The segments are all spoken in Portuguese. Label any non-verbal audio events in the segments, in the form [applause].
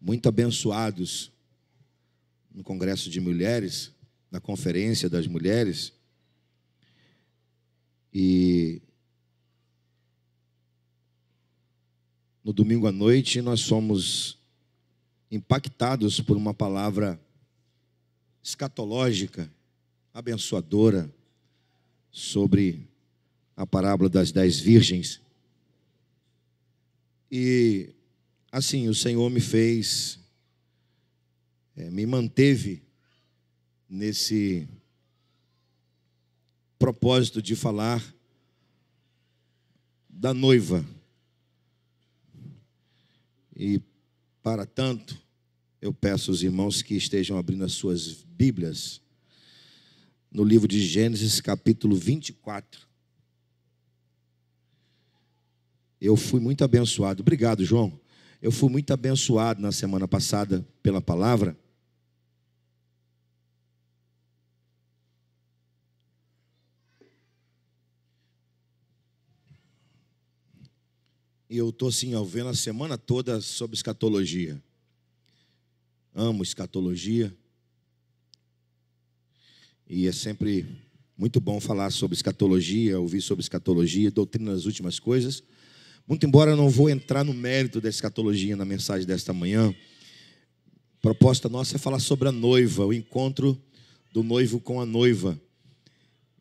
muito abençoados no Congresso de Mulheres, na Conferência das Mulheres. E no domingo à noite nós fomos impactados por uma palavra escatológica, abençoadora, sobre a parábola das dez virgens. E assim, o Senhor me fez, é, me manteve nesse propósito de falar da noiva. E para tanto, eu peço aos irmãos que estejam abrindo as suas Bíblias no livro de Gênesis, capítulo 24. Eu fui muito abençoado. Obrigado, João. Eu fui muito abençoado na semana passada pela palavra. E eu estou assim, ó, vendo a semana toda sobre escatologia. Amo escatologia. E é sempre muito bom falar sobre escatologia, ouvir sobre escatologia, doutrina das últimas coisas. Muito embora eu não vou entrar no mérito da escatologia na mensagem desta manhã, a proposta nossa é falar sobre a noiva, o encontro do noivo com a noiva.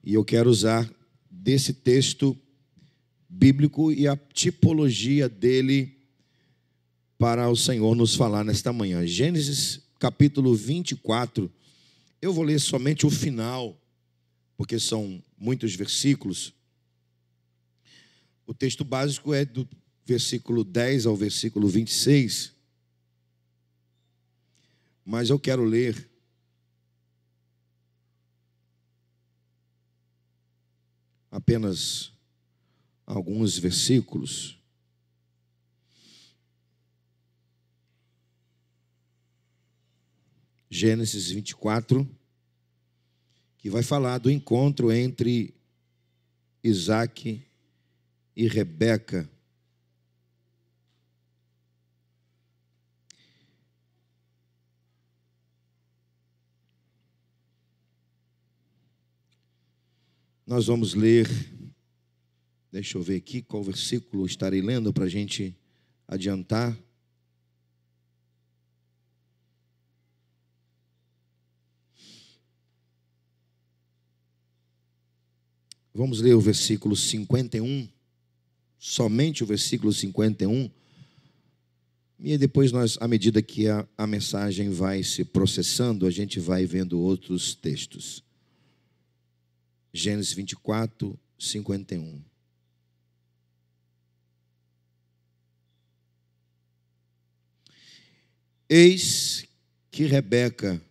E eu quero usar desse texto bíblico e a tipologia dele para o Senhor nos falar nesta manhã. Gênesis capítulo 24. Eu vou ler somente o final, porque são muitos versículos. O texto básico é do versículo 10 ao versículo 26. Mas eu quero ler apenas alguns versículos. Gênesis 24, que vai falar do encontro entre Isaac e Rebeca. Nós vamos ler, deixa eu ver aqui qual versículo estarei lendo para a gente adiantar. Vamos ler o versículo 51 somente o versículo 51. E depois nós, à medida que a, a mensagem vai se processando, a gente vai vendo outros textos. Gênesis 24, 51. Eis que Rebeca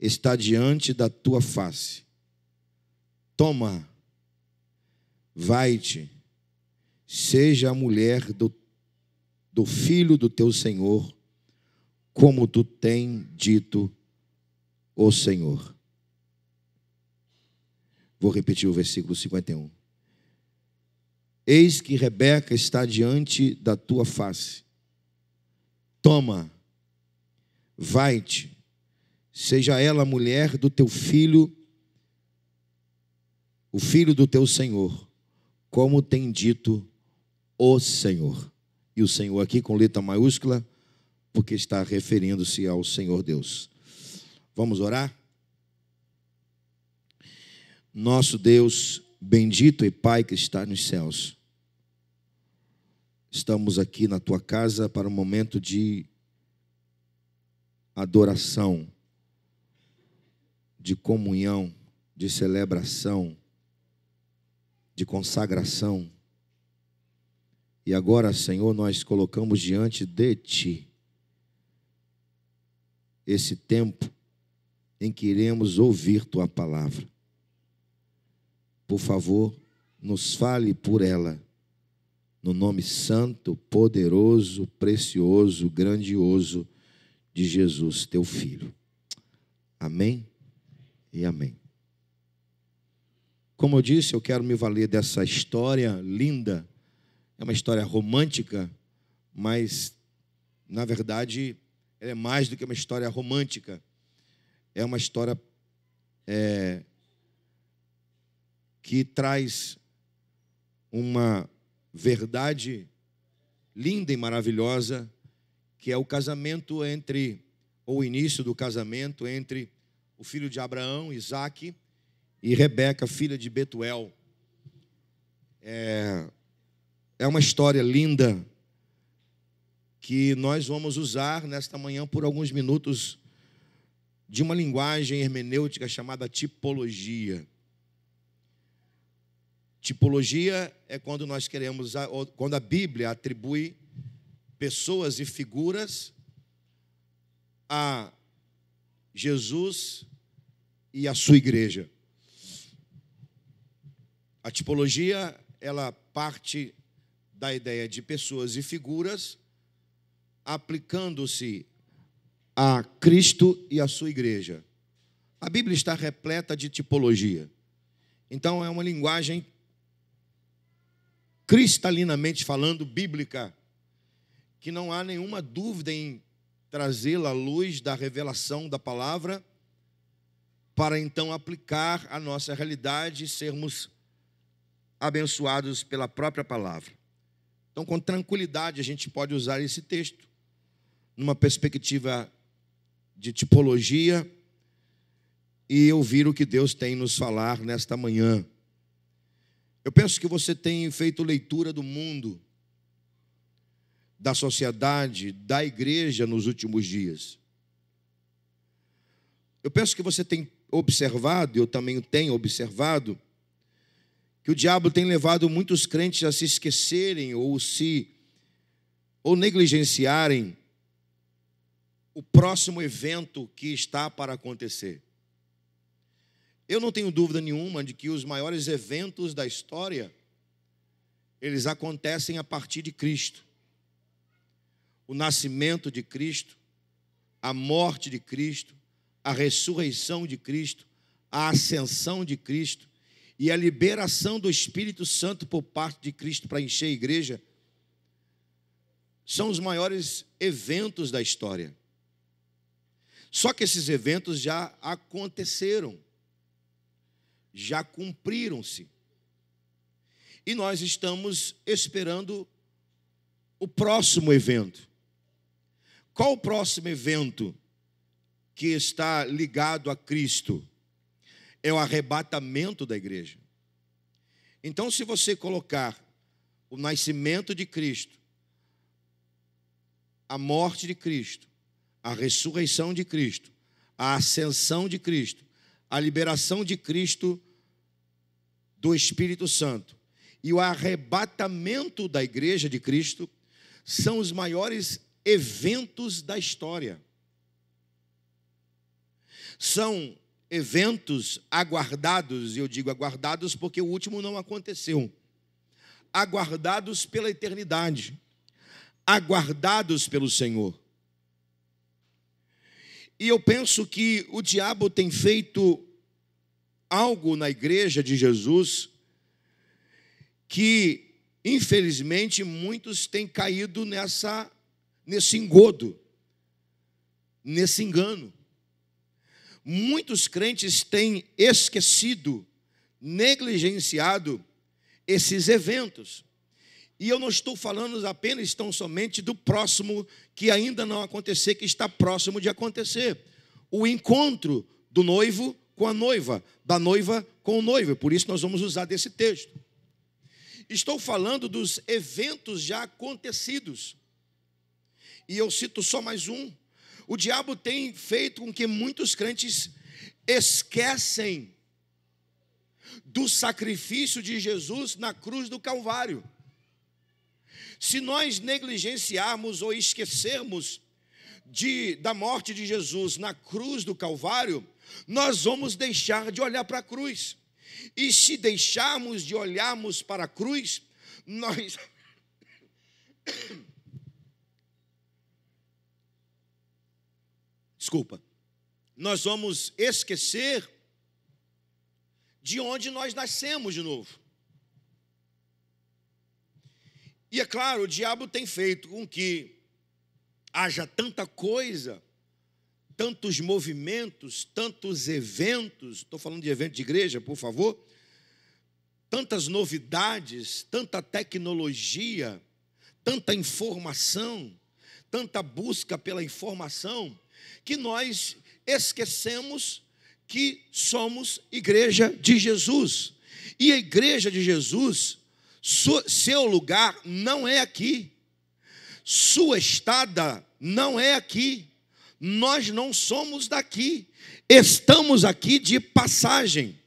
está diante da tua face. Toma, vai-te seja a mulher do, do filho do teu Senhor, como tu tem dito, o Senhor. Vou repetir o versículo 51. Eis que Rebeca está diante da tua face. Toma, vai-te, seja ela mulher do teu filho, o filho do teu Senhor, como tem dito o Senhor. E o Senhor aqui com letra maiúscula, porque está referindo-se ao Senhor Deus. Vamos orar? Nosso Deus, bendito e Pai que está nos céus, estamos aqui na tua casa para um momento de adoração, de comunhão, de celebração, de consagração e agora, Senhor, nós colocamos diante de Ti esse tempo em que iremos ouvir Tua palavra. Por favor, nos fale por ela, no nome santo, poderoso, precioso, grandioso de Jesus, Teu Filho. Amém e amém. Como eu disse, eu quero me valer dessa história linda é uma história romântica, mas na verdade ela é mais do que uma história romântica. É uma história é, que traz uma verdade linda e maravilhosa, que é o casamento entre, ou o início do casamento entre o filho de Abraão, Isaac, e Rebeca, filha de Betuel. É, é uma história linda que nós vamos usar nesta manhã por alguns minutos de uma linguagem hermenêutica chamada tipologia. Tipologia é quando nós queremos, quando a Bíblia atribui pessoas e figuras a Jesus e a sua igreja. A tipologia, ela parte da ideia de pessoas e figuras, aplicando-se a Cristo e a sua igreja. A Bíblia está repleta de tipologia. Então é uma linguagem cristalinamente falando bíblica, que não há nenhuma dúvida em trazê-la à luz da revelação da palavra para então aplicar a nossa realidade e sermos abençoados pela própria palavra. Então, com tranquilidade, a gente pode usar esse texto numa perspectiva de tipologia e ouvir o que Deus tem nos falar nesta manhã. Eu penso que você tem feito leitura do mundo, da sociedade, da igreja nos últimos dias. Eu penso que você tem observado, eu também tenho observado, que o diabo tem levado muitos crentes a se esquecerem ou se ou negligenciarem o próximo evento que está para acontecer. Eu não tenho dúvida nenhuma de que os maiores eventos da história eles acontecem a partir de Cristo. O nascimento de Cristo, a morte de Cristo, a ressurreição de Cristo, a ascensão de Cristo e a liberação do Espírito Santo por parte de Cristo para encher a igreja são os maiores eventos da história. Só que esses eventos já aconteceram, já cumpriram-se. E nós estamos esperando o próximo evento. Qual o próximo evento que está ligado a Cristo? é o arrebatamento da igreja. Então, se você colocar o nascimento de Cristo, a morte de Cristo, a ressurreição de Cristo, a ascensão de Cristo, a liberação de Cristo do Espírito Santo e o arrebatamento da igreja de Cristo são os maiores eventos da história. São eventos aguardados, e eu digo aguardados porque o último não aconteceu, aguardados pela eternidade, aguardados pelo Senhor. E eu penso que o diabo tem feito algo na igreja de Jesus que, infelizmente, muitos têm caído nessa nesse engodo, nesse engano. Muitos crentes têm esquecido, negligenciado esses eventos. E eu não estou falando apenas tão somente do próximo que ainda não acontecer, que está próximo de acontecer. O encontro do noivo com a noiva, da noiva com o noivo. Por isso nós vamos usar desse texto. Estou falando dos eventos já acontecidos. E eu cito só mais um. O diabo tem feito com que muitos crentes esquecem do sacrifício de Jesus na cruz do Calvário. Se nós negligenciarmos ou esquecermos de, da morte de Jesus na cruz do Calvário, nós vamos deixar de olhar para a cruz. E se deixarmos de olharmos para a cruz, nós [laughs] desculpa, nós vamos esquecer de onde nós nascemos de novo. E é claro, o diabo tem feito com que haja tanta coisa, tantos movimentos, tantos eventos, estou falando de evento de igreja, por favor, tantas novidades, tanta tecnologia, tanta informação, tanta busca pela informação, que nós esquecemos que somos igreja de Jesus. E a igreja de Jesus, seu lugar não é aqui, sua estada não é aqui, nós não somos daqui, estamos aqui de passagem.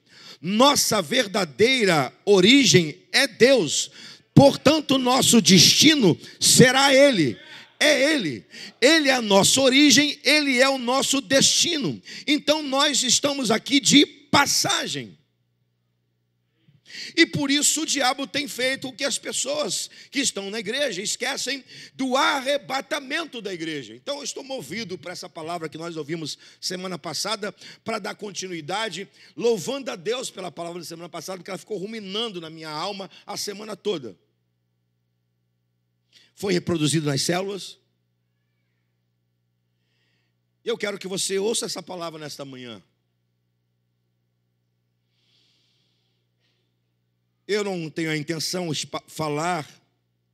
Nossa verdadeira origem é Deus, portanto, nosso destino será Ele é Ele. Ele é a nossa origem, Ele é o nosso destino. Então nós estamos aqui de passagem. E por isso o diabo tem feito o que as pessoas que estão na igreja esquecem do arrebatamento da igreja. Então eu estou movido para essa palavra que nós ouvimos semana passada, para dar continuidade, louvando a Deus pela palavra da semana passada, porque ela ficou ruminando na minha alma a semana toda foi reproduzido nas células. Eu quero que você ouça essa palavra nesta manhã. Eu não tenho a intenção de falar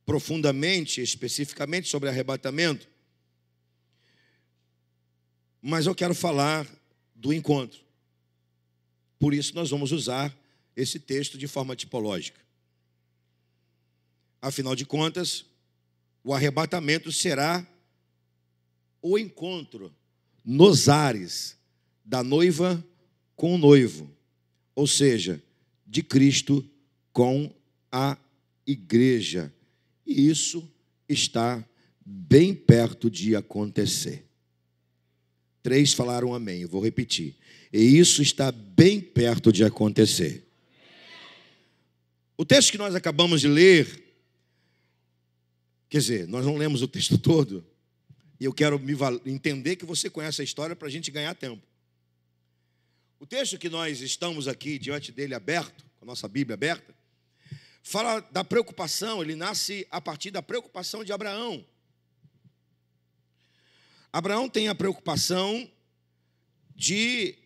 profundamente, especificamente sobre arrebatamento, mas eu quero falar do encontro. Por isso, nós vamos usar esse texto de forma tipológica. Afinal de contas, o arrebatamento será o encontro nos ares da noiva com o noivo, ou seja, de Cristo com a igreja. E isso está bem perto de acontecer. Três falaram amém, eu vou repetir. E isso está bem perto de acontecer. O texto que nós acabamos de ler Quer dizer, nós não lemos o texto todo, e eu quero entender que você conhece a história para a gente ganhar tempo. O texto que nós estamos aqui diante dele aberto, com a nossa Bíblia aberta, fala da preocupação, ele nasce a partir da preocupação de Abraão. Abraão tem a preocupação de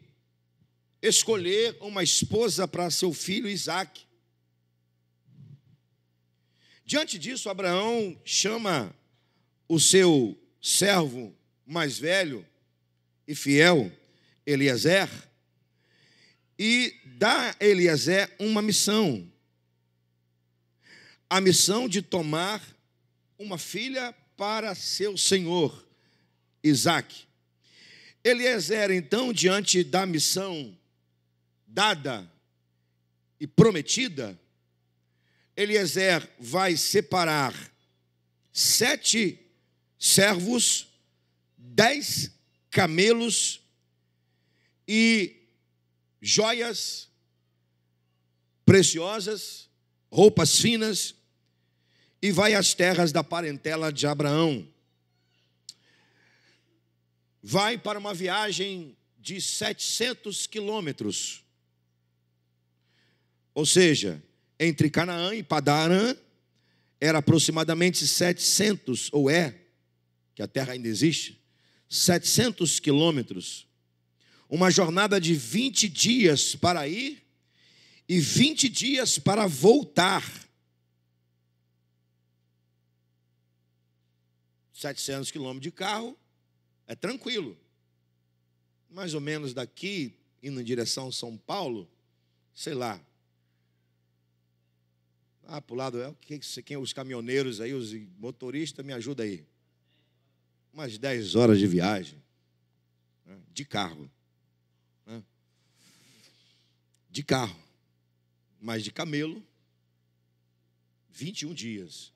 escolher uma esposa para seu filho Isaac. Diante disso, Abraão chama o seu servo mais velho e fiel, Eliezer, e dá a Eliezer uma missão. A missão de tomar uma filha para seu senhor, Isaac. Eliezer, então, diante da missão dada e prometida, Eliezer vai separar sete servos, dez camelos e joias preciosas, roupas finas, e vai às terras da parentela de Abraão. Vai para uma viagem de 700 quilômetros. Ou seja, entre Canaã e Padarã era aproximadamente 700, ou é, que a terra ainda existe, 700 quilômetros. Uma jornada de 20 dias para ir e 20 dias para voltar. 700 quilômetros de carro, é tranquilo. Mais ou menos daqui, indo em direção a São Paulo, sei lá, ah, para é, o lado, quem, quem, os caminhoneiros aí, os motoristas, me ajuda aí. Umas 10 horas de viagem, né? de carro. Né? De carro. Mas de camelo, 21 dias.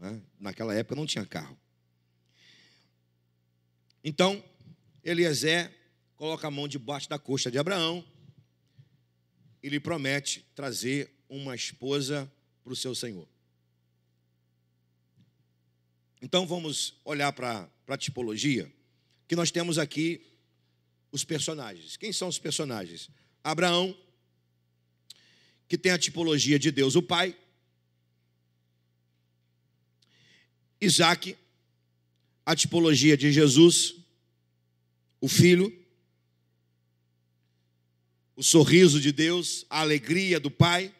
Né? Naquela época não tinha carro. Então, Eliezer coloca a mão debaixo da coxa de Abraão e lhe promete trazer uma esposa para o seu Senhor. Então vamos olhar para a tipologia, que nós temos aqui os personagens. Quem são os personagens? Abraão, que tem a tipologia de Deus o Pai. Isaac, a tipologia de Jesus, o Filho. O sorriso de Deus, a alegria do Pai.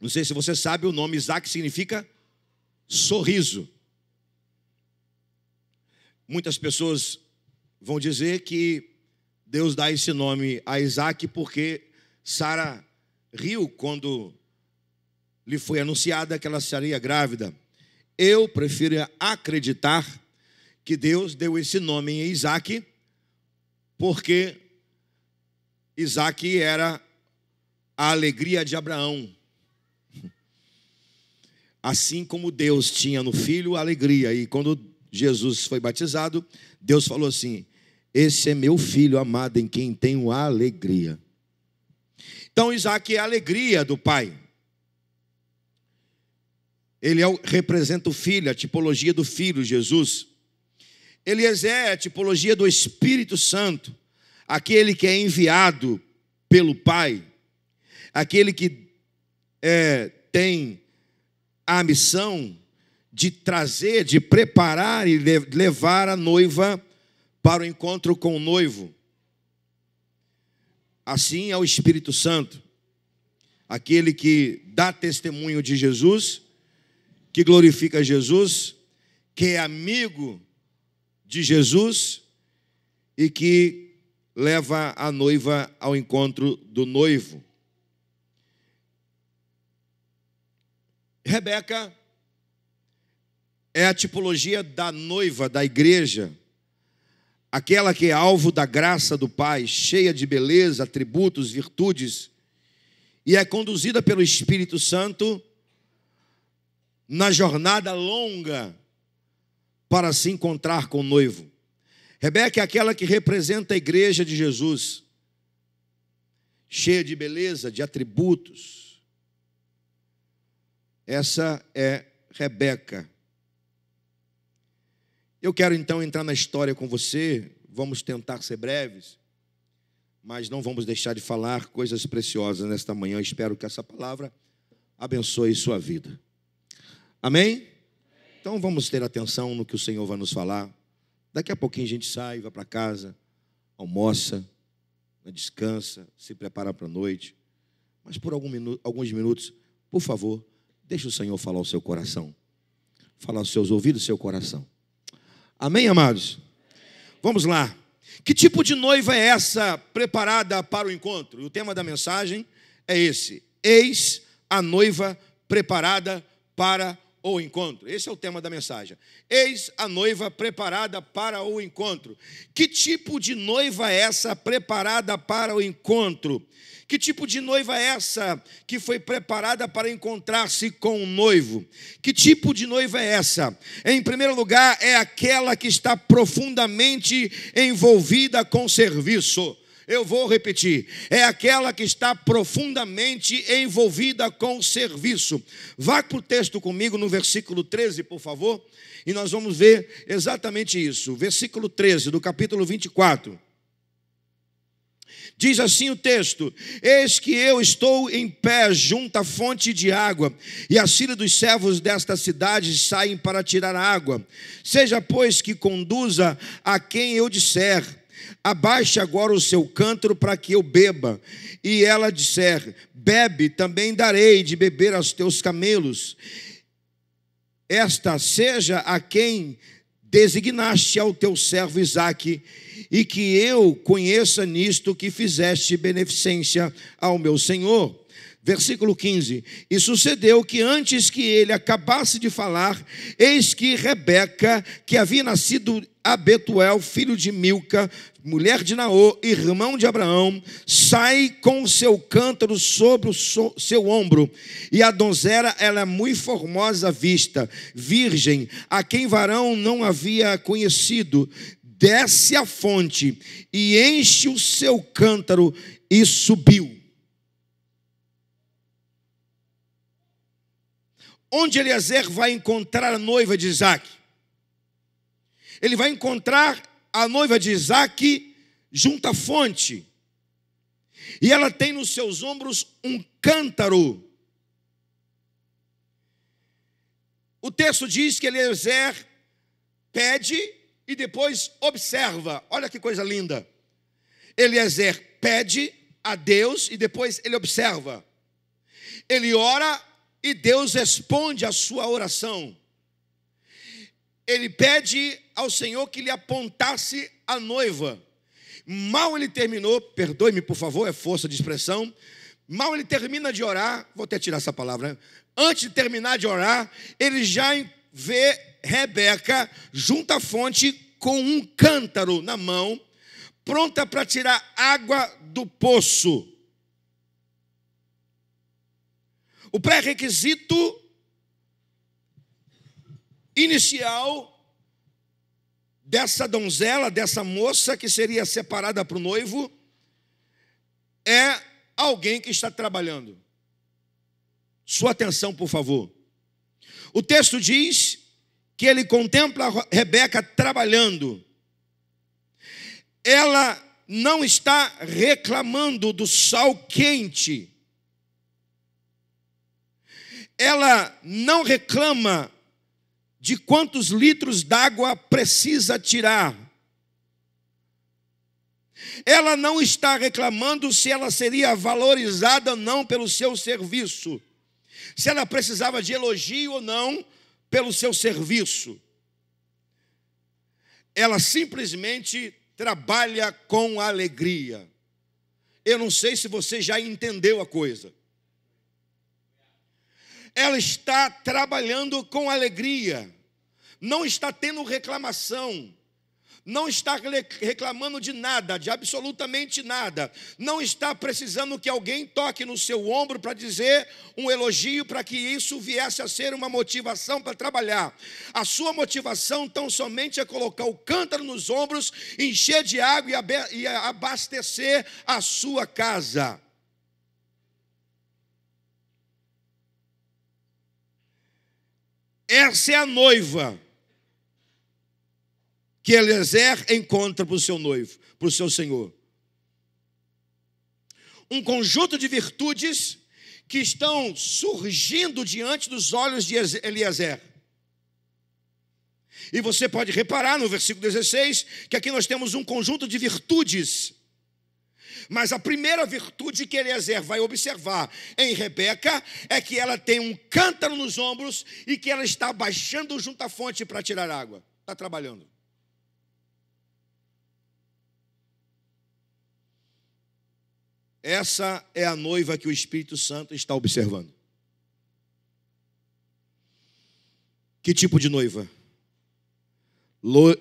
Não sei se você sabe, o nome Isaac significa sorriso. Muitas pessoas vão dizer que Deus dá esse nome a Isaac porque Sara riu quando lhe foi anunciada que ela seria grávida. Eu prefiro acreditar que Deus deu esse nome a Isaac porque Isaac era a alegria de Abraão. Assim como Deus tinha no filho alegria, e quando Jesus foi batizado, Deus falou assim: Esse é meu filho amado em quem tenho alegria. Então, Isaac é a alegria do pai. Ele é o, representa o filho, a tipologia do filho, Jesus. Eliezer é a tipologia do Espírito Santo, aquele que é enviado pelo Pai, aquele que é, tem a missão de trazer, de preparar e levar a noiva para o encontro com o noivo. Assim é o Espírito Santo, aquele que dá testemunho de Jesus, que glorifica Jesus, que é amigo de Jesus e que leva a noiva ao encontro do noivo. Rebeca é a tipologia da noiva da igreja, aquela que é alvo da graça do Pai, cheia de beleza, atributos, virtudes, e é conduzida pelo Espírito Santo na jornada longa para se encontrar com o noivo. Rebeca é aquela que representa a igreja de Jesus, cheia de beleza, de atributos, essa é Rebeca. Eu quero então entrar na história com você, vamos tentar ser breves, mas não vamos deixar de falar coisas preciosas nesta manhã. Eu espero que essa palavra abençoe sua vida. Amém? Então vamos ter atenção no que o Senhor vai nos falar. Daqui a pouquinho a gente sai, vai para casa, almoça, descansa, se prepara para a noite. Mas por algum minuto, alguns minutos, por favor, Deixa o Senhor falar o seu coração. Falar os seus ouvidos, seu coração. Amém, amados? Vamos lá. Que tipo de noiva é essa preparada para o encontro? E o tema da mensagem é esse: Eis a noiva preparada para o ou encontro. Esse é o tema da mensagem. Eis a noiva preparada para o encontro. Que tipo de noiva é essa preparada para o encontro? Que tipo de noiva é essa que foi preparada para encontrar-se com o noivo? Que tipo de noiva é essa? Em primeiro lugar, é aquela que está profundamente envolvida com o serviço. Eu vou repetir. É aquela que está profundamente envolvida com o serviço. Vá para o texto comigo no versículo 13, por favor. E nós vamos ver exatamente isso. Versículo 13 do capítulo 24. Diz assim o texto: Eis que eu estou em pé junto à fonte de água, e a cília dos servos desta cidade saem para tirar a água. Seja, pois, que conduza a quem eu disser Abaixe agora o seu cântaro para que eu beba. E ela disser: Bebe, também darei de beber aos teus camelos. Esta seja a quem designaste ao teu servo Isaque, e que eu conheça nisto que fizeste beneficência ao meu senhor. Versículo 15: E sucedeu que antes que ele acabasse de falar, eis que Rebeca, que havia nascido a Betuel, filho de Milca, mulher de Naô, irmão de Abraão, sai com o seu cântaro sobre o so, seu ombro, e a donzela, ela é muito formosa à vista, virgem, a quem varão não havia conhecido, desce à fonte e enche o seu cântaro e subiu. Onde Eliezer vai encontrar a noiva de Isaac? ele vai encontrar a noiva de Isaac junto à fonte. E ela tem nos seus ombros um cântaro. O texto diz que Eliezer pede e depois observa. Olha que coisa linda. Eliezer pede a Deus e depois ele observa. Ele ora e Deus responde à sua oração ele pede ao Senhor que lhe apontasse a noiva. Mal ele terminou, perdoe-me por favor, é força de expressão. Mal ele termina de orar, vou até tirar essa palavra. Né? Antes de terminar de orar, ele já vê Rebeca junto à fonte com um cântaro na mão, pronta para tirar água do poço. O pré-requisito inicial dessa donzela, dessa moça que seria separada para o noivo, é alguém que está trabalhando. Sua atenção, por favor. O texto diz que ele contempla Rebeca trabalhando. Ela não está reclamando do sol quente. Ela não reclama de quantos litros d'água precisa tirar. Ela não está reclamando se ela seria valorizada ou não pelo seu serviço, se ela precisava de elogio ou não pelo seu serviço. Ela simplesmente trabalha com alegria. Eu não sei se você já entendeu a coisa ela está trabalhando com alegria, não está tendo reclamação, não está reclamando de nada, de absolutamente nada, não está precisando que alguém toque no seu ombro para dizer um elogio, para que isso viesse a ser uma motivação para trabalhar. A sua motivação tão somente é colocar o cântaro nos ombros, encher de água e abastecer a sua casa. Essa é a noiva que Eliezer encontra para o seu noivo, para o seu senhor. Um conjunto de virtudes que estão surgindo diante dos olhos de Eliezer. E você pode reparar no versículo 16 que aqui nós temos um conjunto de virtudes mas a primeira virtude que Eliezer vai observar em Rebeca é que ela tem um cântaro nos ombros e que ela está baixando junto à fonte para tirar água. Está trabalhando. Essa é a noiva que o Espírito Santo está observando. Que tipo de noiva?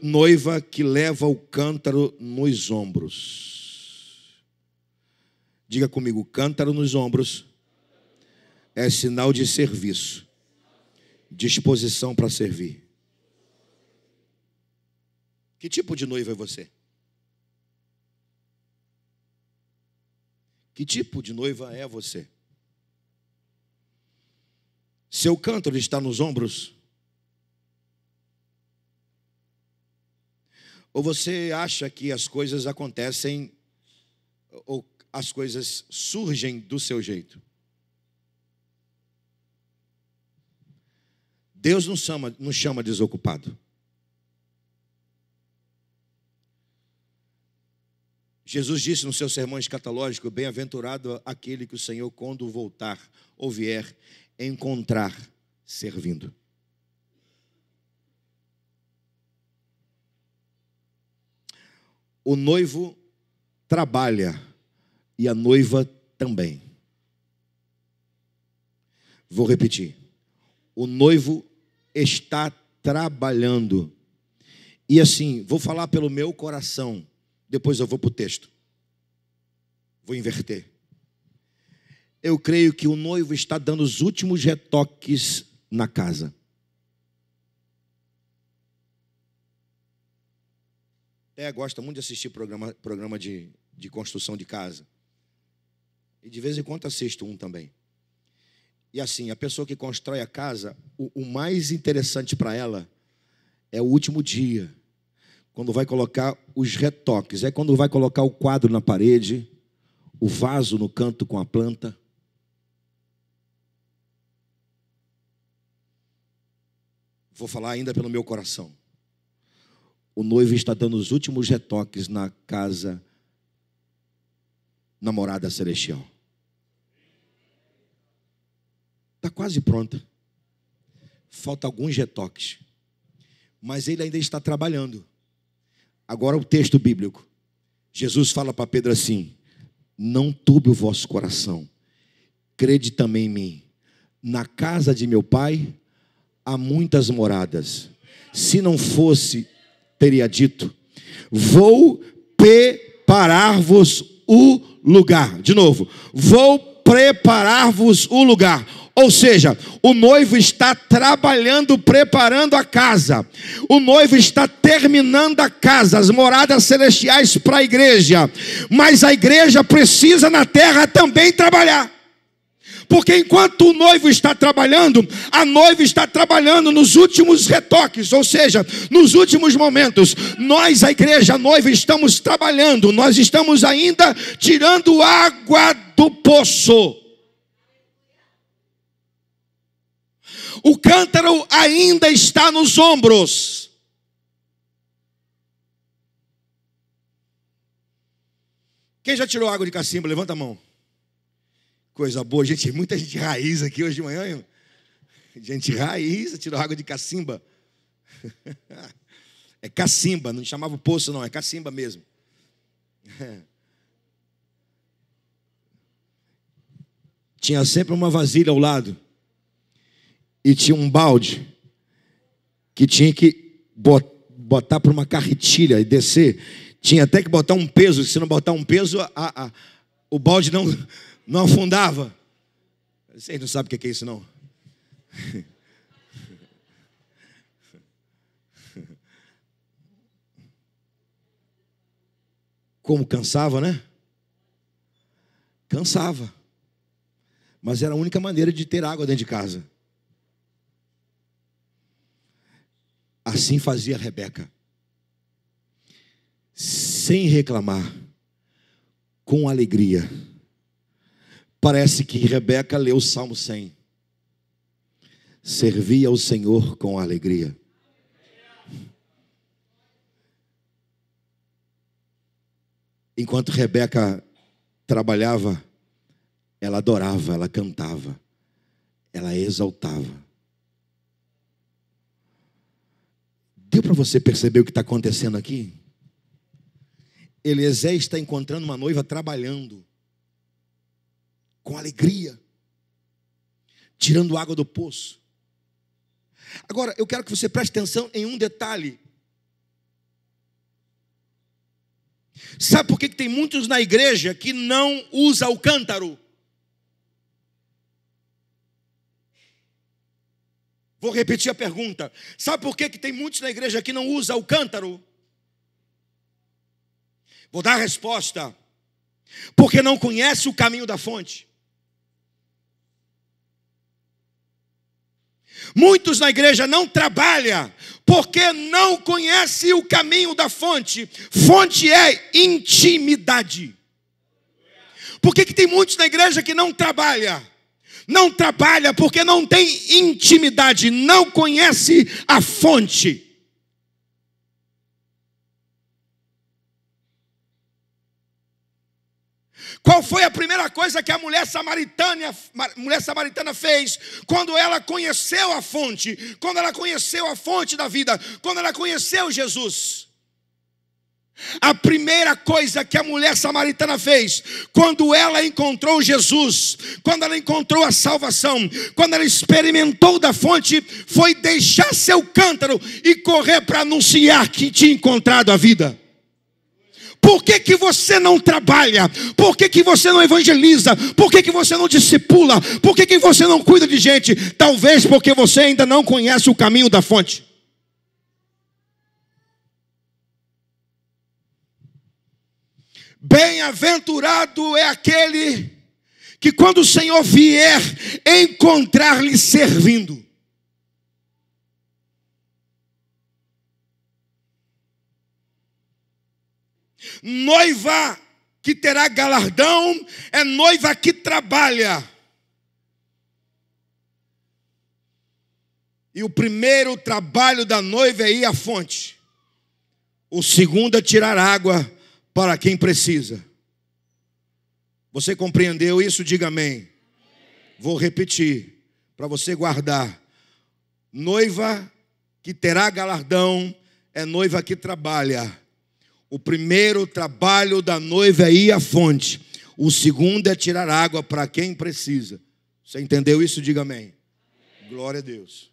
Noiva que leva o cântaro nos ombros. Diga comigo, cântaro nos ombros é sinal de serviço, disposição para servir. Que tipo de noiva é você? Que tipo de noiva é você? Seu cântaro está nos ombros? Ou você acha que as coisas acontecem ou as coisas surgem do seu jeito. Deus não chama, não chama desocupado. Jesus disse no seu sermão escatológico: Bem-aventurado aquele que o Senhor, quando voltar ou vier, encontrar servindo. O noivo trabalha e a noiva também. Vou repetir. O noivo está trabalhando. E assim, vou falar pelo meu coração, depois eu vou para o texto. Vou inverter. Eu creio que o noivo está dando os últimos retoques na casa. Até gosta muito de assistir programa, programa de, de construção de casa. E de vez em quando assisto um também. E assim, a pessoa que constrói a casa, o, o mais interessante para ela é o último dia, quando vai colocar os retoques, é quando vai colocar o quadro na parede, o vaso no canto com a planta. Vou falar ainda pelo meu coração. O noivo está dando os últimos retoques na casa na morada celestial. Está quase pronta. Falta alguns retoques. Mas ele ainda está trabalhando. Agora o texto bíblico. Jesus fala para Pedro assim: Não turbe o vosso coração. Crede também em mim. Na casa de meu pai há muitas moradas. Se não fosse, teria dito: Vou preparar-vos o lugar. De novo, vou preparar-vos o lugar. Ou seja, o noivo está trabalhando, preparando a casa. O noivo está terminando a casa, as moradas celestiais para a igreja. Mas a igreja precisa na terra também trabalhar. Porque enquanto o noivo está trabalhando, a noiva está trabalhando nos últimos retoques, ou seja, nos últimos momentos. Nós, a igreja noiva, estamos trabalhando, nós estamos ainda tirando água do poço. O cântaro ainda está nos ombros. Quem já tirou água de cacimbo? Levanta a mão. Coisa boa, gente, muita gente raiz aqui hoje de manhã, Gente raiz, tirou água de cacimba. [laughs] É cacimba, não chamava poço, não, é cacimba mesmo. [laughs] Tinha sempre uma vasilha ao lado. E tinha um balde que tinha que botar para uma carretilha e descer. Tinha até que botar um peso, se não botar um peso, a, a, o balde não, não afundava. Vocês não sabem o é que é isso, não. Como cansava, né? Cansava. Mas era a única maneira de ter água dentro de casa. Assim fazia Rebeca. Sem reclamar, com alegria Parece que Rebeca leu o Salmo 100. Servia ao Senhor com alegria. Enquanto Rebeca trabalhava, ela adorava, ela cantava, ela exaltava. Deu para você perceber o que está acontecendo aqui? Eliezer está encontrando uma noiva trabalhando com alegria, tirando água do poço. Agora, eu quero que você preste atenção em um detalhe. Sabe por que, tem muitos na igreja que não usa o cântaro? Vou repetir a pergunta. Sabe por que, que tem muitos na igreja que não usa o cântaro? Vou dar a resposta. Porque não conhece o caminho da fonte. Muitos na igreja não trabalham porque não conhece o caminho da fonte. Fonte é intimidade. Por que, que tem muitos na igreja que não trabalha? Não trabalha porque não tem intimidade, não conhece a fonte. Qual foi a primeira coisa que a mulher samaritana, mulher samaritana fez quando ela conheceu a fonte? Quando ela conheceu a fonte da vida? Quando ela conheceu Jesus? A primeira coisa que a mulher samaritana fez, quando ela encontrou Jesus, quando ela encontrou a salvação, quando ela experimentou da fonte, foi deixar seu cântaro e correr para anunciar que tinha encontrado a vida. Por que, que você não trabalha? Por que, que você não evangeliza? Por que, que você não discipula? Por que, que você não cuida de gente? Talvez porque você ainda não conhece o caminho da fonte. Bem-aventurado é aquele que, quando o Senhor vier, encontrar-lhe servindo. Noiva que terá galardão é noiva que trabalha. E o primeiro trabalho da noiva é ir à fonte. O segundo é tirar água para quem precisa. Você compreendeu isso? Diga amém. Vou repetir para você guardar. Noiva que terá galardão é noiva que trabalha. O primeiro trabalho da noiva é ir à fonte. O segundo é tirar água para quem precisa. Você entendeu isso? Diga amém. Glória a Deus.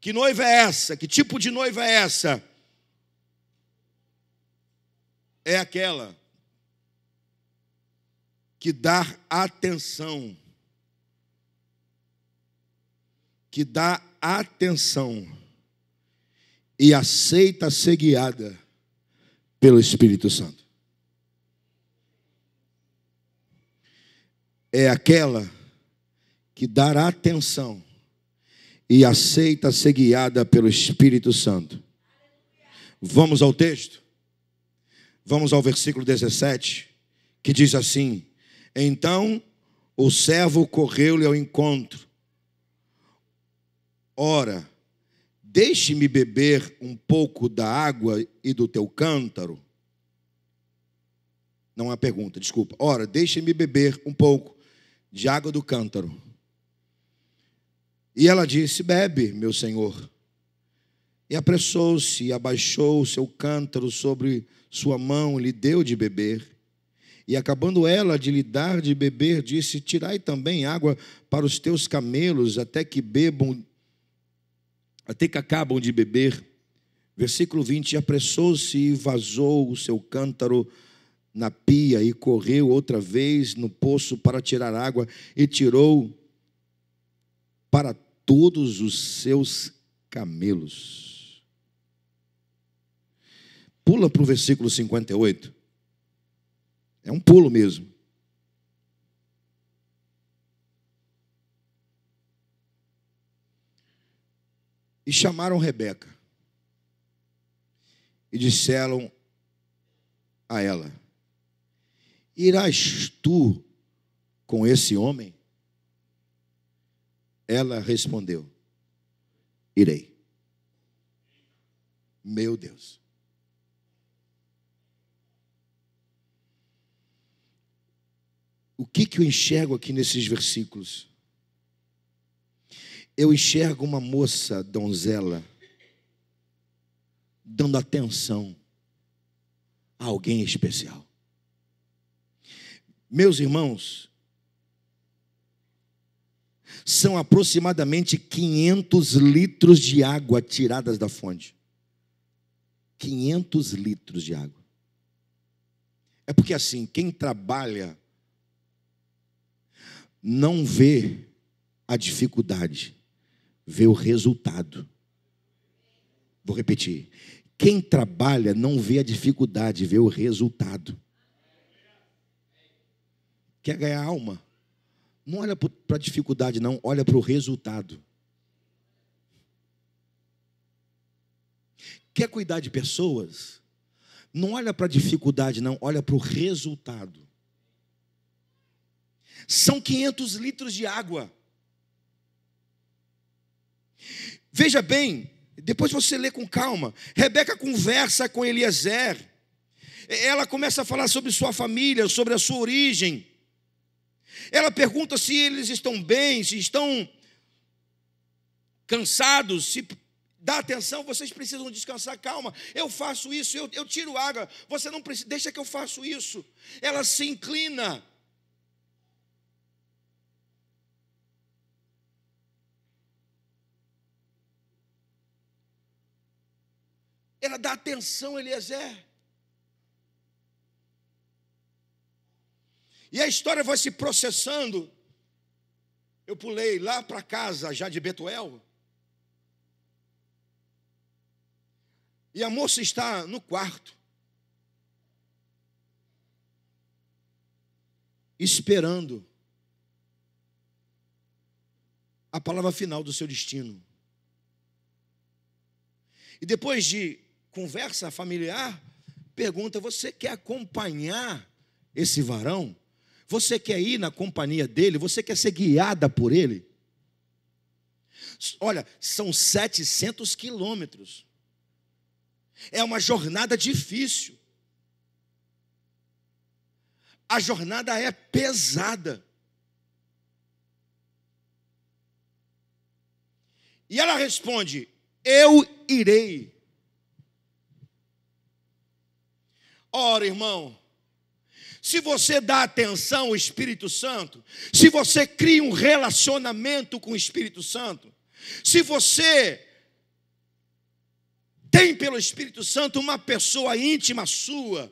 Que noiva é essa? Que tipo de noiva é essa? É aquela que dá atenção. Que dá atenção e aceita ser guiada pelo Espírito Santo. É aquela que dará atenção e aceita ser guiada pelo Espírito Santo. Vamos ao texto? Vamos ao versículo 17, que diz assim: Então o servo correu-lhe ao encontro. Ora, Deixe-me beber um pouco da água e do teu cântaro. Não há é pergunta, desculpa. Ora, deixe-me beber um pouco de água do cântaro. E ela disse: Bebe, meu senhor. E apressou-se e abaixou o seu cântaro sobre sua mão, lhe deu de beber. E acabando ela de lhe dar de beber, disse: Tirai também água para os teus camelos, até que bebam até que acabam de beber. Versículo 20: Apressou-se e vazou o seu cântaro na pia, e correu outra vez no poço para tirar água, e tirou para todos os seus camelos. Pula para o versículo 58. É um pulo mesmo. E chamaram Rebeca. E disseram a ela: Irás tu com esse homem? Ela respondeu: Irei. Meu Deus. O que, que eu enxergo aqui nesses versículos? eu enxergo uma moça donzela dando atenção a alguém especial. Meus irmãos, são aproximadamente 500 litros de água tiradas da fonte. 500 litros de água. É porque assim, quem trabalha não vê a dificuldade vê o resultado. Vou repetir. Quem trabalha não vê a dificuldade, vê o resultado. Quer ganhar alma? Não olha para a dificuldade, não, olha para o resultado. Quer cuidar de pessoas? Não olha para a dificuldade, não, olha para o resultado. São 500 litros de água. Veja bem, depois você lê com calma. Rebeca conversa com Eliezer. Ela começa a falar sobre sua família, sobre a sua origem. Ela pergunta se eles estão bem, se estão cansados, se dá atenção, vocês precisam descansar, calma, eu faço isso, eu, eu tiro água, você não precisa, deixa que eu faço isso. Ela se inclina, era dar atenção a Eliezer. E a história vai se processando. Eu pulei lá para casa, já de Betuel. E a moça está no quarto. Esperando a palavra final do seu destino. E depois de conversa familiar, pergunta: você quer acompanhar esse varão? Você quer ir na companhia dele? Você quer ser guiada por ele? Olha, são 700 quilômetros. É uma jornada difícil. A jornada é pesada. E ela responde: Eu irei. Ora, irmão, se você dá atenção ao Espírito Santo, se você cria um relacionamento com o Espírito Santo, se você tem pelo Espírito Santo uma pessoa íntima sua,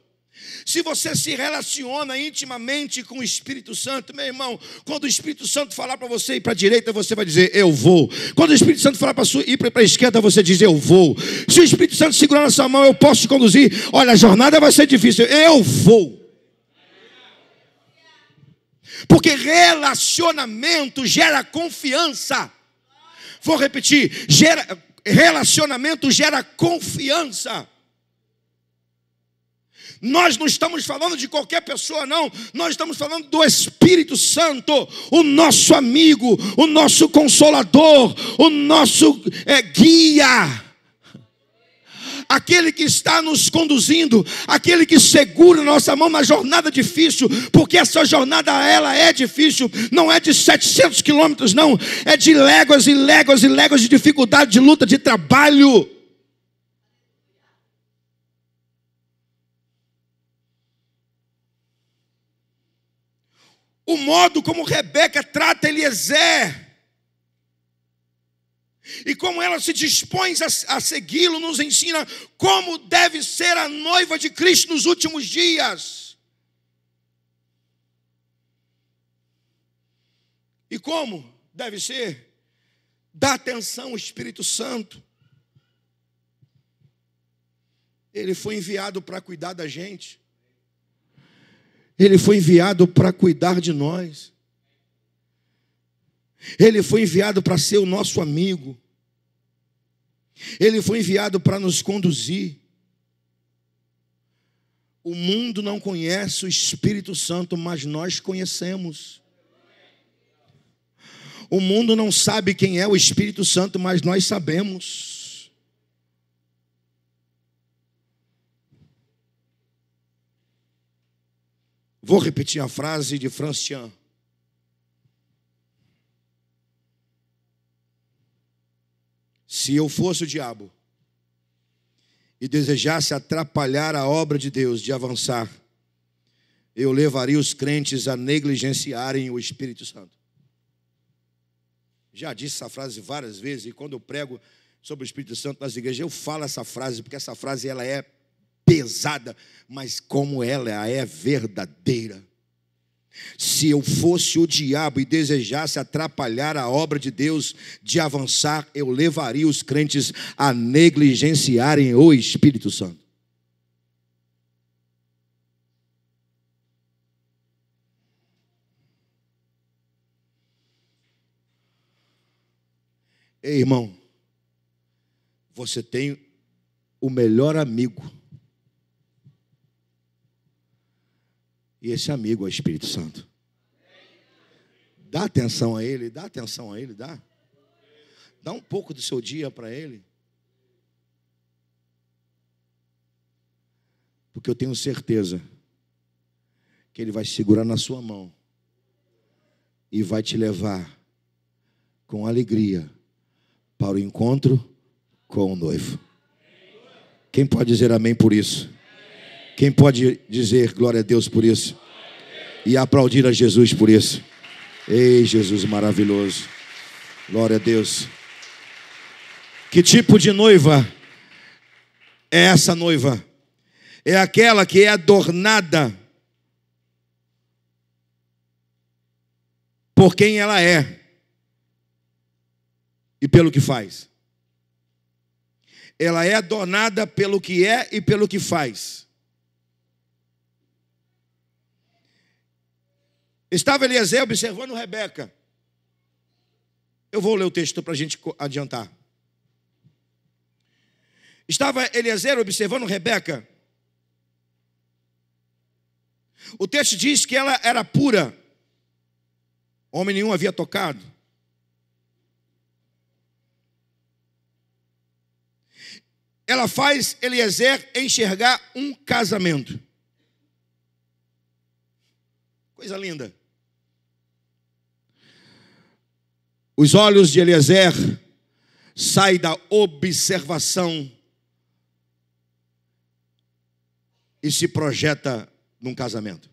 se você se relaciona intimamente com o Espírito Santo, meu irmão, quando o Espírito Santo falar para você ir para a direita, você vai dizer, eu vou. Quando o Espírito Santo falar para ir para a esquerda, você diz, eu vou. Se o Espírito Santo segurar na sua mão, eu posso te conduzir. Olha, a jornada vai ser difícil, eu vou. Porque relacionamento gera confiança. Vou repetir, gera, relacionamento gera confiança. Nós não estamos falando de qualquer pessoa, não. Nós estamos falando do Espírito Santo, o nosso amigo, o nosso consolador, o nosso é, guia aquele que está nos conduzindo, aquele que segura nossa mão na jornada difícil, porque essa jornada ela é difícil, não é de 700 quilômetros, não, é de léguas e léguas e léguas de dificuldade, de luta, de trabalho. o modo como Rebeca trata Eliezer. E como ela se dispõe a, a segui-lo, nos ensina como deve ser a noiva de Cristo nos últimos dias. E como deve ser? Dá atenção ao Espírito Santo. Ele foi enviado para cuidar da gente. Ele foi enviado para cuidar de nós. Ele foi enviado para ser o nosso amigo. Ele foi enviado para nos conduzir. O mundo não conhece o Espírito Santo, mas nós conhecemos. O mundo não sabe quem é o Espírito Santo, mas nós sabemos. Vou repetir a frase de Francian. Se eu fosse o diabo e desejasse atrapalhar a obra de Deus de avançar, eu levaria os crentes a negligenciarem o Espírito Santo. Já disse essa frase várias vezes e quando eu prego sobre o Espírito Santo nas igrejas, eu falo essa frase porque essa frase ela é pesada, mas como ela é, é verdadeira. Se eu fosse o diabo e desejasse atrapalhar a obra de Deus de avançar, eu levaria os crentes a negligenciarem o Espírito Santo. Ei, irmão, você tem o melhor amigo E esse amigo é o Espírito Santo. Dá atenção a ele, dá atenção a ele, dá. Dá um pouco do seu dia para ele. Porque eu tenho certeza que ele vai segurar na sua mão e vai te levar com alegria para o encontro com o noivo. Quem pode dizer amém por isso? Quem pode dizer glória a Deus por isso? E aplaudir a Jesus por isso. Ei, Jesus maravilhoso. Glória a Deus. Que tipo de noiva é essa noiva? É aquela que é adornada por quem ela é e pelo que faz. Ela é adornada pelo que é e pelo que faz. Estava Eliezer observando Rebeca. Eu vou ler o texto para a gente adiantar. Estava Eliezer observando Rebeca. O texto diz que ela era pura. Homem nenhum havia tocado. Ela faz Eliezer enxergar um casamento. Coisa linda. Os olhos de Eliezer saem da observação e se projeta num casamento.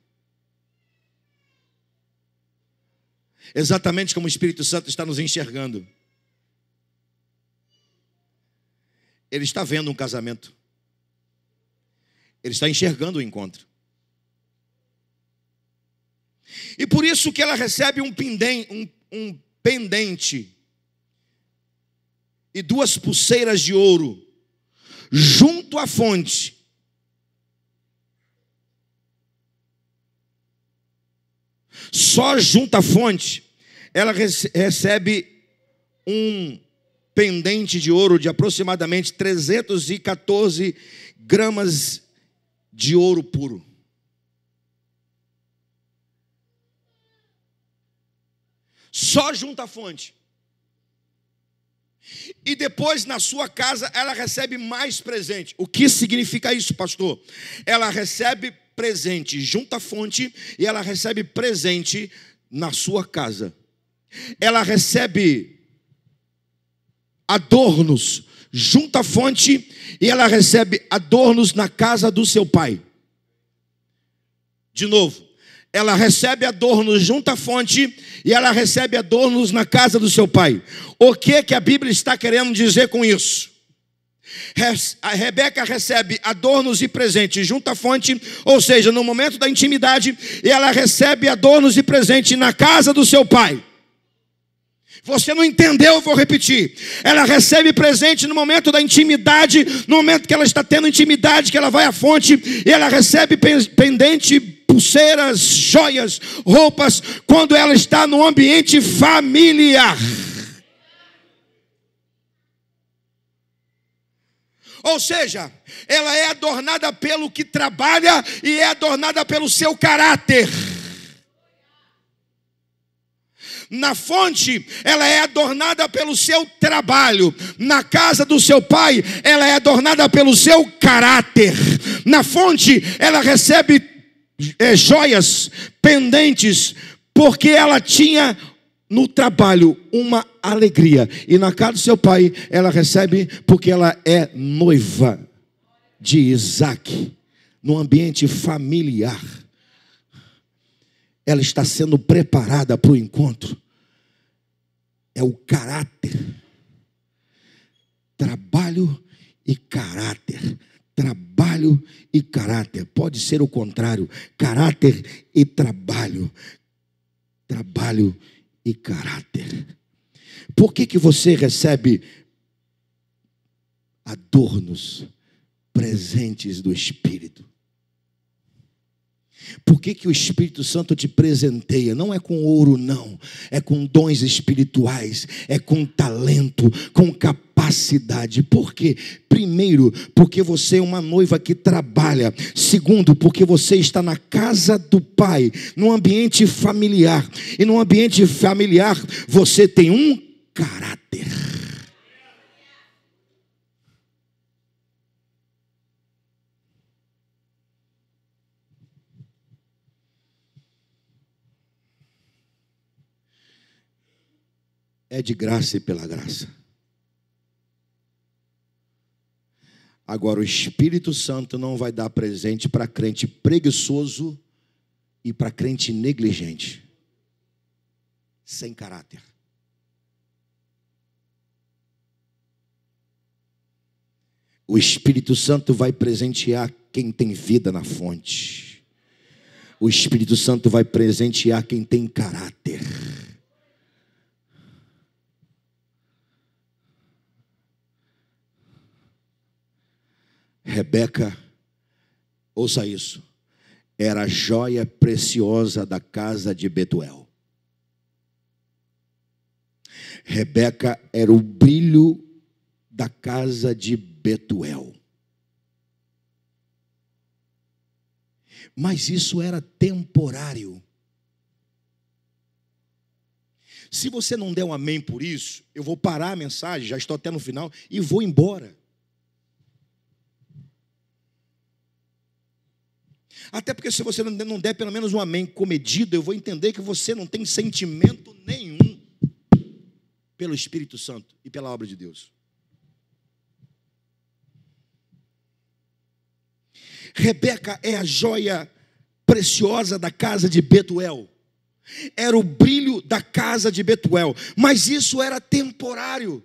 Exatamente como o Espírito Santo está nos enxergando. Ele está vendo um casamento. Ele está enxergando o encontro. E por isso que ela recebe um, pinden, um, um pendente e duas pulseiras de ouro junto à fonte. Só junto à fonte ela recebe um pendente de ouro de aproximadamente 314 gramas de ouro puro. só junta a fonte. E depois na sua casa ela recebe mais presente. O que significa isso, pastor? Ela recebe presente junto à fonte e ela recebe presente na sua casa. Ela recebe adornos junto à fonte e ela recebe adornos na casa do seu pai. De novo, ela recebe adornos junto à fonte e ela recebe adornos na casa do seu pai. O que que a Bíblia está querendo dizer com isso? A Rebeca recebe adornos e presentes junto à fonte, ou seja, no momento da intimidade, e ela recebe adornos e presentes na casa do seu pai. Você não entendeu, eu vou repetir. Ela recebe presente no momento da intimidade, no momento que ela está tendo intimidade, que ela vai à fonte, e ela recebe pendente pulseiras, joias, roupas, quando ela está no ambiente familiar. Ou seja, ela é adornada pelo que trabalha e é adornada pelo seu caráter. Na fonte, ela é adornada pelo seu trabalho. Na casa do seu pai, ela é adornada pelo seu caráter. Na fonte, ela recebe é, joias, pendentes, porque ela tinha no trabalho uma alegria. E na casa do seu pai, ela recebe porque ela é noiva de Isaac, no ambiente familiar. Ela está sendo preparada para o encontro é o caráter. Trabalho e caráter. Trabalho e caráter. Pode ser o contrário: caráter e trabalho. Trabalho e caráter. Por que, que você recebe adornos, presentes do Espírito? Por que, que o Espírito Santo te presenteia? Não é com ouro, não. É com dons espirituais, é com talento, com capacidade. Por quê? Primeiro, porque você é uma noiva que trabalha. Segundo, porque você está na casa do Pai, num ambiente familiar. E num ambiente familiar, você tem um caráter. é de graça e pela graça. Agora, o Espírito Santo não vai dar presente para crente preguiçoso e para crente negligente, sem caráter. O Espírito Santo vai presentear quem tem vida na fonte. O Espírito Santo vai presentear quem tem caráter. Rebeca, ouça isso, era a joia preciosa da casa de Betuel. Rebeca era o brilho da casa de Betuel. Mas isso era temporário. Se você não der um amém por isso, eu vou parar a mensagem, já estou até no final, e vou embora. Até porque se você não der pelo menos um amém comedido, eu vou entender que você não tem sentimento nenhum pelo Espírito Santo e pela obra de Deus. Rebeca é a joia preciosa da casa de Betuel. Era o brilho da casa de Betuel, mas isso era temporário.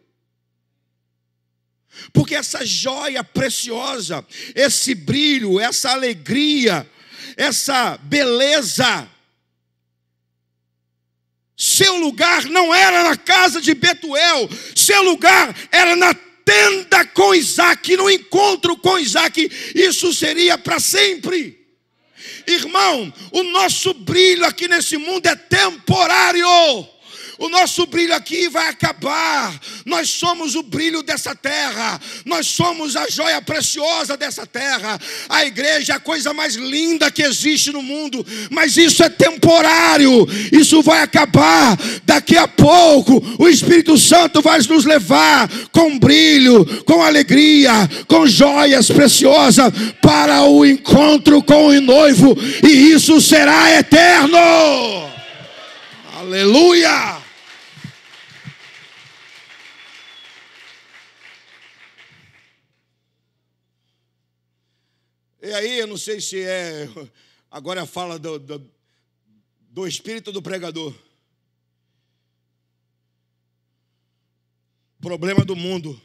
Porque essa joia preciosa, esse brilho, essa alegria, essa beleza, seu lugar não era na casa de Betuel, seu lugar era na tenda com Isaac, no encontro com Isaac, isso seria para sempre. Irmão, o nosso brilho aqui nesse mundo é temporário o nosso brilho aqui vai acabar. Nós somos o brilho dessa terra, nós somos a joia preciosa dessa terra. A igreja é a coisa mais linda que existe no mundo, mas isso é temporário, isso vai acabar. Daqui a pouco, o Espírito Santo vai nos levar com brilho, com alegria, com joias preciosas para o encontro com o noivo, e isso será eterno. Aleluia! E aí, eu não sei se é. [laughs] Agora a fala do, do, do espírito do pregador. Problema do mundo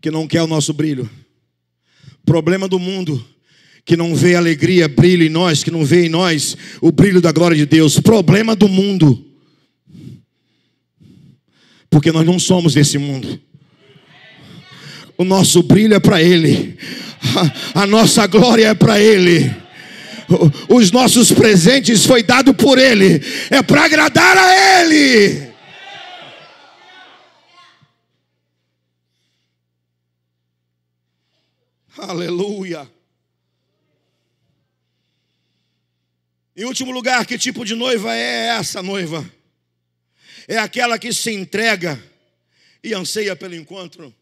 que não quer o nosso brilho. Problema do mundo que não vê alegria, brilho em nós, que não vê em nós o brilho da glória de Deus. Problema do mundo. Porque nós não somos desse mundo. O nosso brilho é para Ele, a, nossa glória é para Ele os nossos presentes foi dado por Ele, é para agradar a Ele. Aleluia. Em último lugar, que tipo de noiva é essa noiva? É aquela que se entrega e anseia pelo encontro.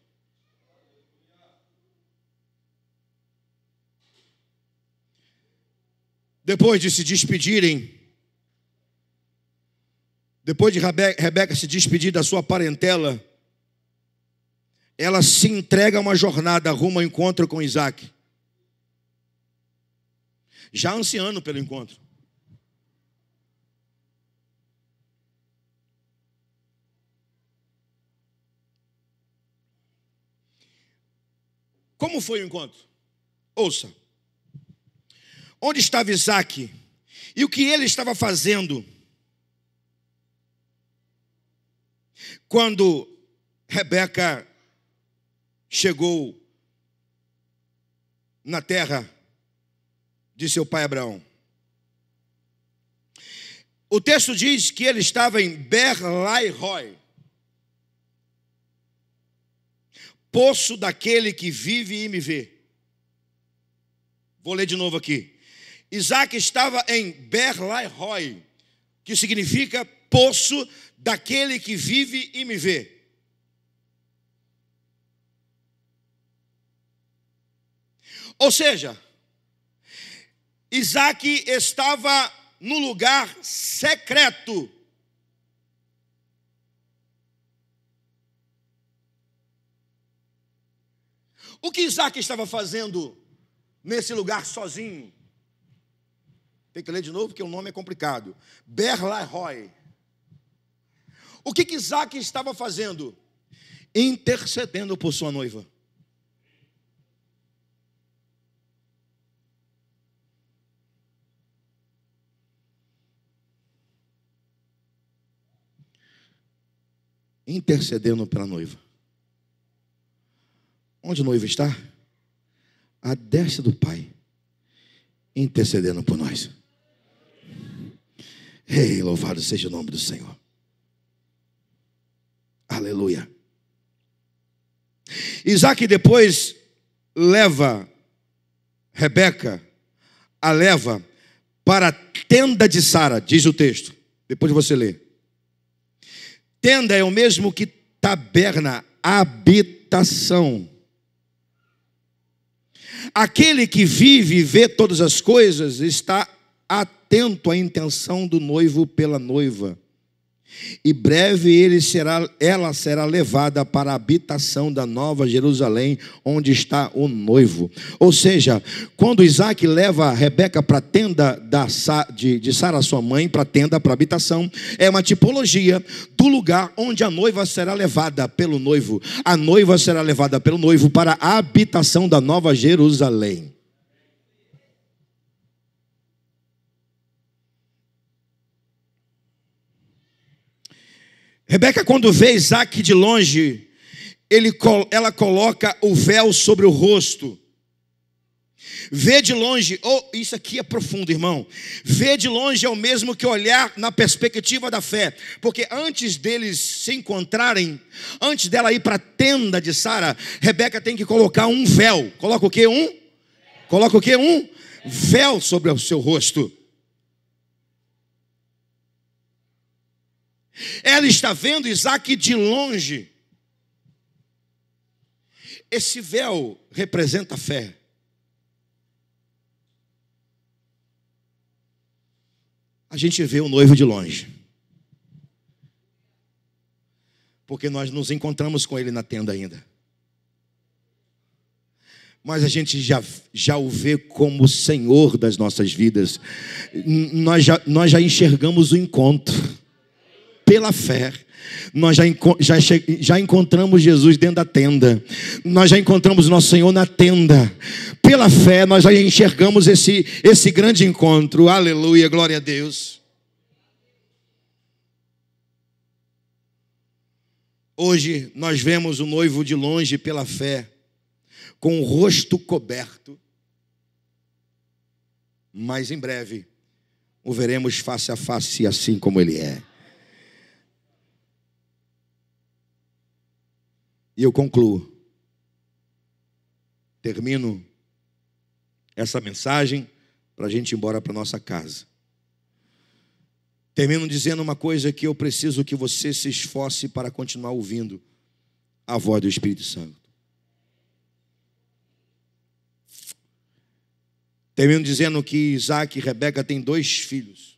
Depois de se despedirem, depois de Rebeca se despedir da sua parentela, ela se entrega a uma jornada rumo ao encontro com Isaac. Já ansiando pelo encontro. Como foi o encontro? Ouça. Onde estava Isaac? E o que ele estava fazendo? Quando Rebeca chegou na terra de seu pai Abraão. O texto diz que ele estava em Berlairoi, poço daquele que vive e me vê. Vou ler de novo aqui. Isaac estava em Berlairoi, que significa poço daquele que vive e me vê. Ou seja, Isaac estava no lugar secreto. O que Isaac estava fazendo nesse lugar sozinho? Tem que ler de novo porque o nome é complicado. Berlahoy. O que, que Isaac estava fazendo? Intercedendo por sua noiva. Intercedendo pela noiva. Onde a noiva está? A destra do Pai, intercedendo por nós. Ei, louvado seja o nome do Senhor. Aleluia. Isaac depois leva Rebeca, a leva para a tenda de Sara, diz o texto. Depois você lê. Tenda é o mesmo que taberna, habitação. Aquele que vive e vê todas as coisas está atento à intenção do noivo pela noiva. E breve ele será, ela será levada para a habitação da Nova Jerusalém, onde está o noivo. Ou seja, quando Isaac leva Rebeca para a tenda da, de, de Sara, sua mãe, para a tenda, para a habitação, é uma tipologia do lugar onde a noiva será levada pelo noivo. A noiva será levada pelo noivo para a habitação da Nova Jerusalém. Rebeca, quando vê Isaac de longe, ele, ela coloca o véu sobre o rosto. Vê de longe, oh, isso aqui é profundo, irmão. Vê de longe é o mesmo que olhar na perspectiva da fé, porque antes deles se encontrarem, antes dela ir para a tenda de Sara, Rebeca tem que colocar um véu. Coloca o que um? Coloca o que um véu sobre o seu rosto. Ela está vendo Isaac de longe. Esse véu representa a fé. A gente vê o noivo de longe. Porque nós nos encontramos com ele na tenda ainda. Mas a gente já, já o vê como o Senhor das nossas vidas. Nós já, nós já enxergamos o encontro pela fé, nós já, já, já encontramos Jesus dentro da tenda, nós já encontramos nosso Senhor na tenda, pela fé nós já enxergamos esse, esse grande encontro, aleluia, glória a Deus. Hoje nós vemos o noivo de longe pela fé, com o rosto coberto, mas em breve o veremos face a face, assim como ele é. E eu concluo. Termino essa mensagem para a gente ir embora para nossa casa. Termino dizendo uma coisa que eu preciso que você se esforce para continuar ouvindo a voz do Espírito Santo. Termino dizendo que Isaac e Rebeca têm dois filhos.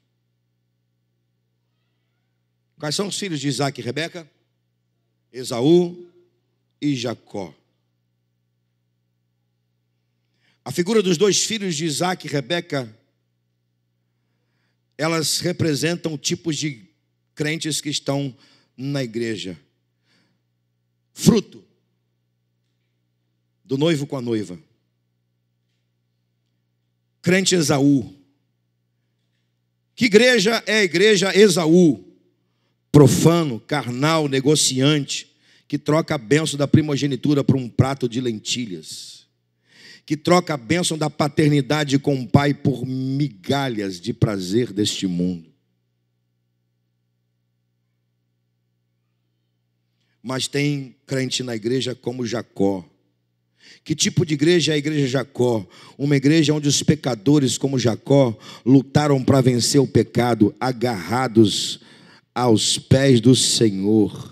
Quais são os filhos de Isaac e Rebeca? Esaú e Jacó. A figura dos dois filhos de Isaac e Rebeca, elas representam tipos de crentes que estão na igreja. Fruto do noivo com a noiva. Crente Esaú. Que igreja é a igreja Esaú? Profano, carnal, negociante, que troca a bênção da primogenitura por um prato de lentilhas, que troca a bênção da paternidade com o pai por migalhas de prazer deste mundo. Mas tem crente na igreja como Jacó. Que tipo de igreja é a igreja Jacó? Uma igreja onde os pecadores, como Jacó, lutaram para vencer o pecado, agarrados aos pés do Senhor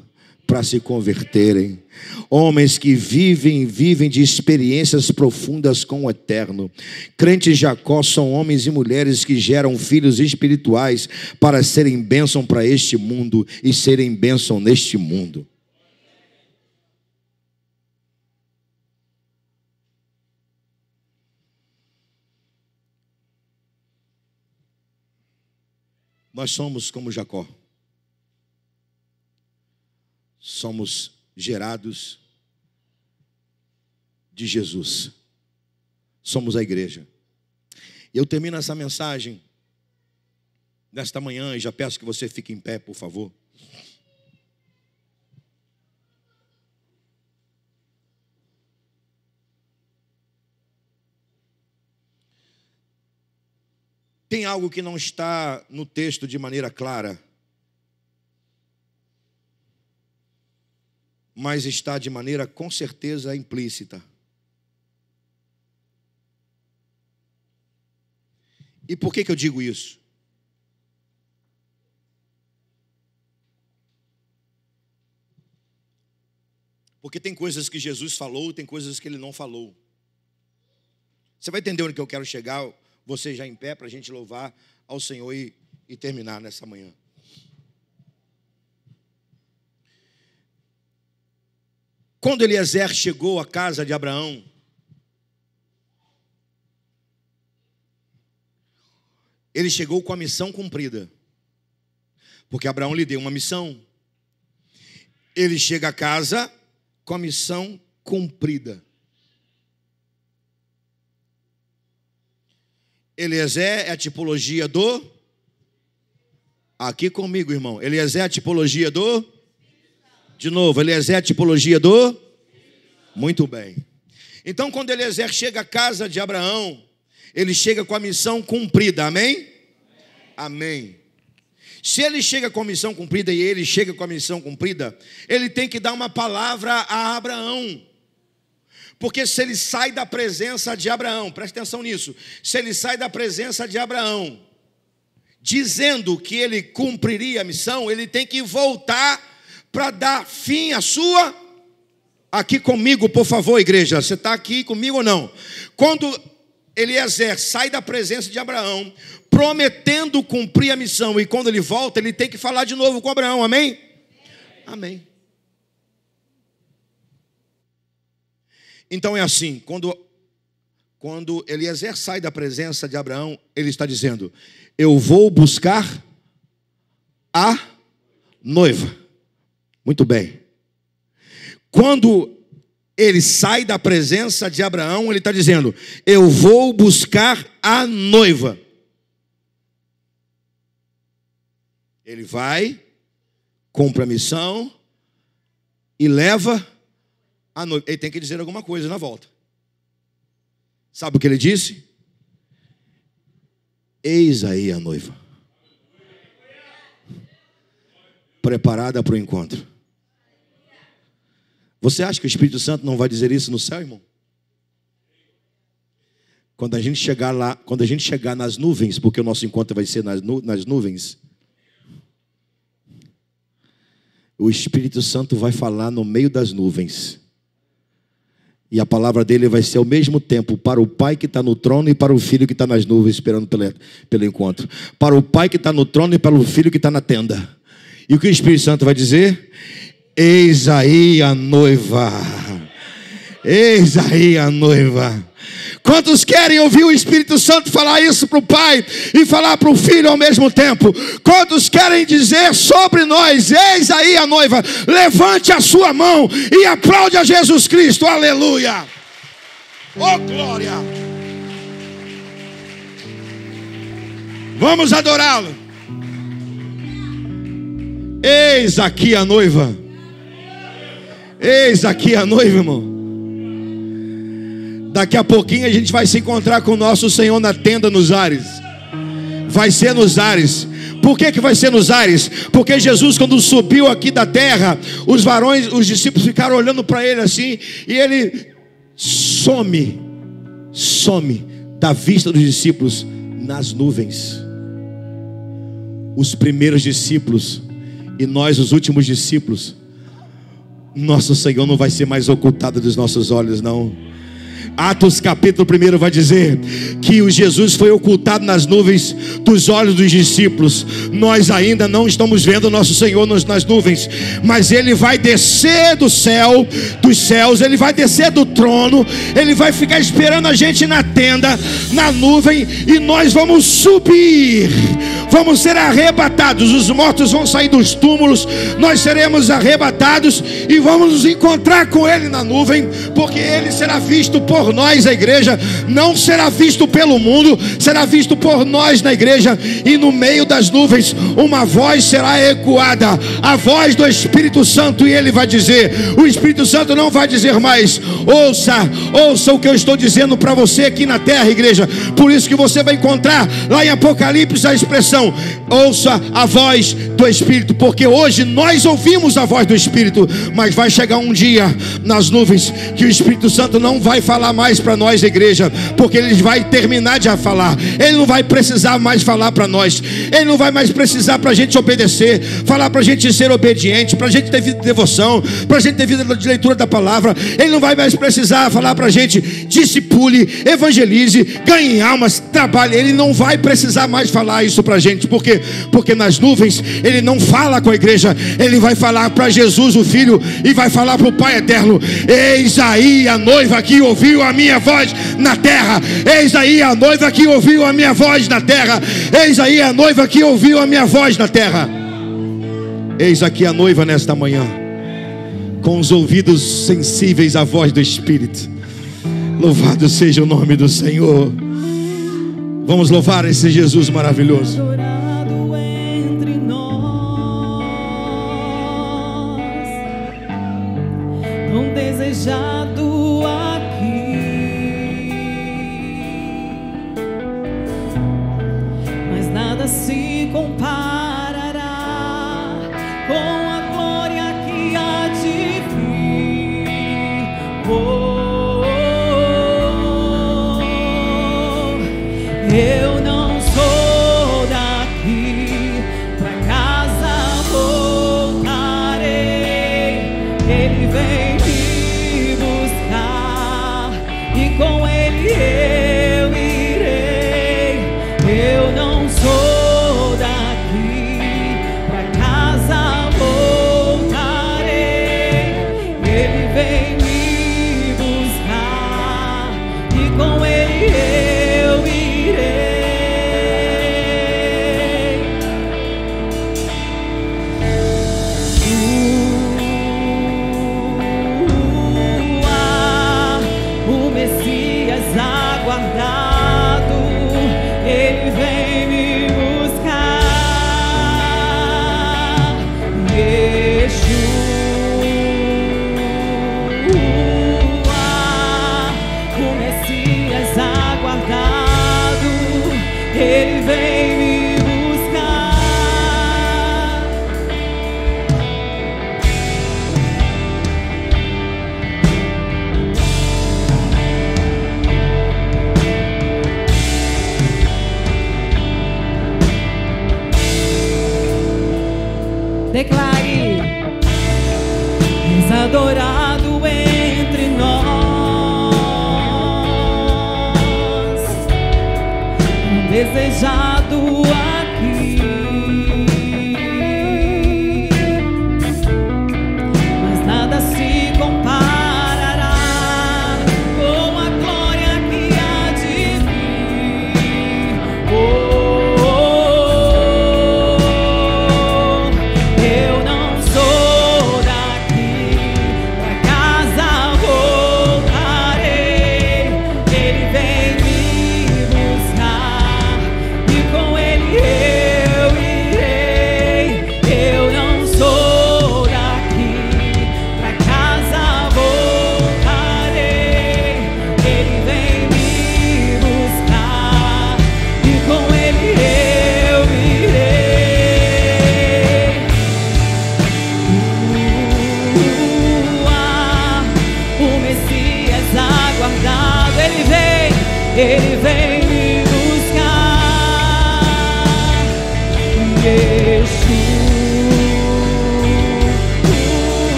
para se converterem. Homens que vivem, vivem de experiências profundas com o eterno. Crentes Jacó são homens e mulheres que geram filhos espirituais para serem bênção para este mundo e serem bênção neste mundo. Nós somos como Jacó somos gerados de Jesus. Somos a igreja. Eu termino essa mensagem nesta manhã e já peço que você fique em pé, por favor. Tem algo que não está no texto de maneira clara. mas está de maneira com certeza implícita. E por que, que eu digo isso? Porque tem coisas que Jesus falou, tem coisas que ele não falou. Você vai entender onde que eu quero chegar, você já em pé, para a gente louvar ao Senhor e, e terminar nessa manhã. Quando Eliezer chegou à casa de Abraão, ele chegou com a missão cumprida, porque Abraão lhe deu uma missão. Ele chega a casa com a missão cumprida. Eliezer é a tipologia do. Aqui comigo, irmão. Eliezer é a tipologia do de novo, Eliezer é tipologia do? Muito bem. Então, quando Eliezer chega à casa de Abraão, ele chega com a missão cumprida, amém? Amém. Se ele chega com a missão cumprida e ele chega com a missão cumprida, ele tem que dar uma palavra a Abraão. Porque se ele sai da presença de Abraão, presta atenção nisso, se ele sai da presença de Abraão, dizendo que ele cumpriria a missão, ele tem que voltar para dar fim à sua. Aqui comigo, por favor, igreja. Você está aqui comigo ou não? Quando Eliezer sai da presença de Abraão, prometendo cumprir a missão, e quando ele volta, ele tem que falar de novo com Abraão, amém? Amém. Então é assim, quando, quando Eliezer sai da presença de Abraão, ele está dizendo: Eu vou buscar a noiva. Muito bem. Quando ele sai da presença de Abraão, ele está dizendo: Eu vou buscar a noiva. Ele vai, cumpre a missão e leva a noiva. Ele tem que dizer alguma coisa na volta. Sabe o que ele disse? Eis aí a noiva, preparada para o encontro. Você acha que o Espírito Santo não vai dizer isso no céu, irmão? Quando a gente chegar lá, quando a gente chegar nas nuvens, porque o nosso encontro vai ser nas, nu nas nuvens, o Espírito Santo vai falar no meio das nuvens. E a palavra dele vai ser ao mesmo tempo para o Pai que está no trono e para o Filho que está nas nuvens esperando pelo, pelo encontro. Para o Pai que está no trono e para o Filho que está na tenda. E o que o Espírito Santo vai dizer? Eis aí a noiva. Eis aí a noiva. Quantos querem ouvir o Espírito Santo falar isso para o Pai e falar para o Filho ao mesmo tempo? Quantos querem dizer sobre nós? Eis aí a noiva. Levante a sua mão e aplaude a Jesus Cristo. Aleluia. Oh glória. Vamos adorá-lo. Eis aqui a noiva. Eis aqui a noiva, irmão. Daqui a pouquinho a gente vai se encontrar com o nosso Senhor na tenda nos ares. Vai ser nos ares. Por que, que vai ser nos ares? Porque Jesus, quando subiu aqui da terra, os varões, os discípulos ficaram olhando para ele assim, e ele some, some da vista dos discípulos nas nuvens. Os primeiros discípulos e nós, os últimos discípulos, nosso Senhor não vai ser mais ocultado dos nossos olhos, não. Atos capítulo 1 vai dizer que o Jesus foi ocultado nas nuvens dos olhos dos discípulos. Nós ainda não estamos vendo nosso Senhor nas nuvens, mas ele vai descer do céu, dos céus, ele vai descer do trono, ele vai ficar esperando a gente na tenda, na nuvem e nós vamos subir. Vamos ser arrebatados, os mortos vão sair dos túmulos, nós seremos arrebatados e vamos nos encontrar com ele na nuvem, porque ele será visto por por nós, a igreja, não será visto pelo mundo, será visto por nós na igreja, e no meio das nuvens uma voz será ecoada, a voz do Espírito Santo, e ele vai dizer: o Espírito Santo não vai dizer mais, ouça, ouça o que eu estou dizendo para você aqui na terra, igreja. Por isso que você vai encontrar lá em Apocalipse a expressão: ouça a voz do Espírito, porque hoje nós ouvimos a voz do Espírito, mas vai chegar um dia nas nuvens que o Espírito Santo não vai falar mais para nós, igreja, porque ele vai terminar de falar. Ele não vai precisar mais falar para nós. Ele não vai mais precisar para a gente obedecer, falar para a gente ser obediente, para a gente ter vida de devoção, para a gente ter vida de leitura da palavra. Ele não vai mais precisar falar para a gente discipule, evangelize, ganhe almas, trabalhe. Ele não vai precisar mais falar isso para a gente, porque porque nas nuvens ele não fala com a igreja, ele vai falar para Jesus o Filho e vai falar para o Pai eterno. Eis aí a noiva que ouviu a a minha voz na terra. Eis aí a noiva que ouviu a minha voz na terra. Eis aí a noiva que ouviu a minha voz na terra. Eis aqui a noiva nesta manhã, com os ouvidos sensíveis à voz do Espírito. Louvado seja o nome do Senhor. Vamos louvar esse Jesus maravilhoso. desejado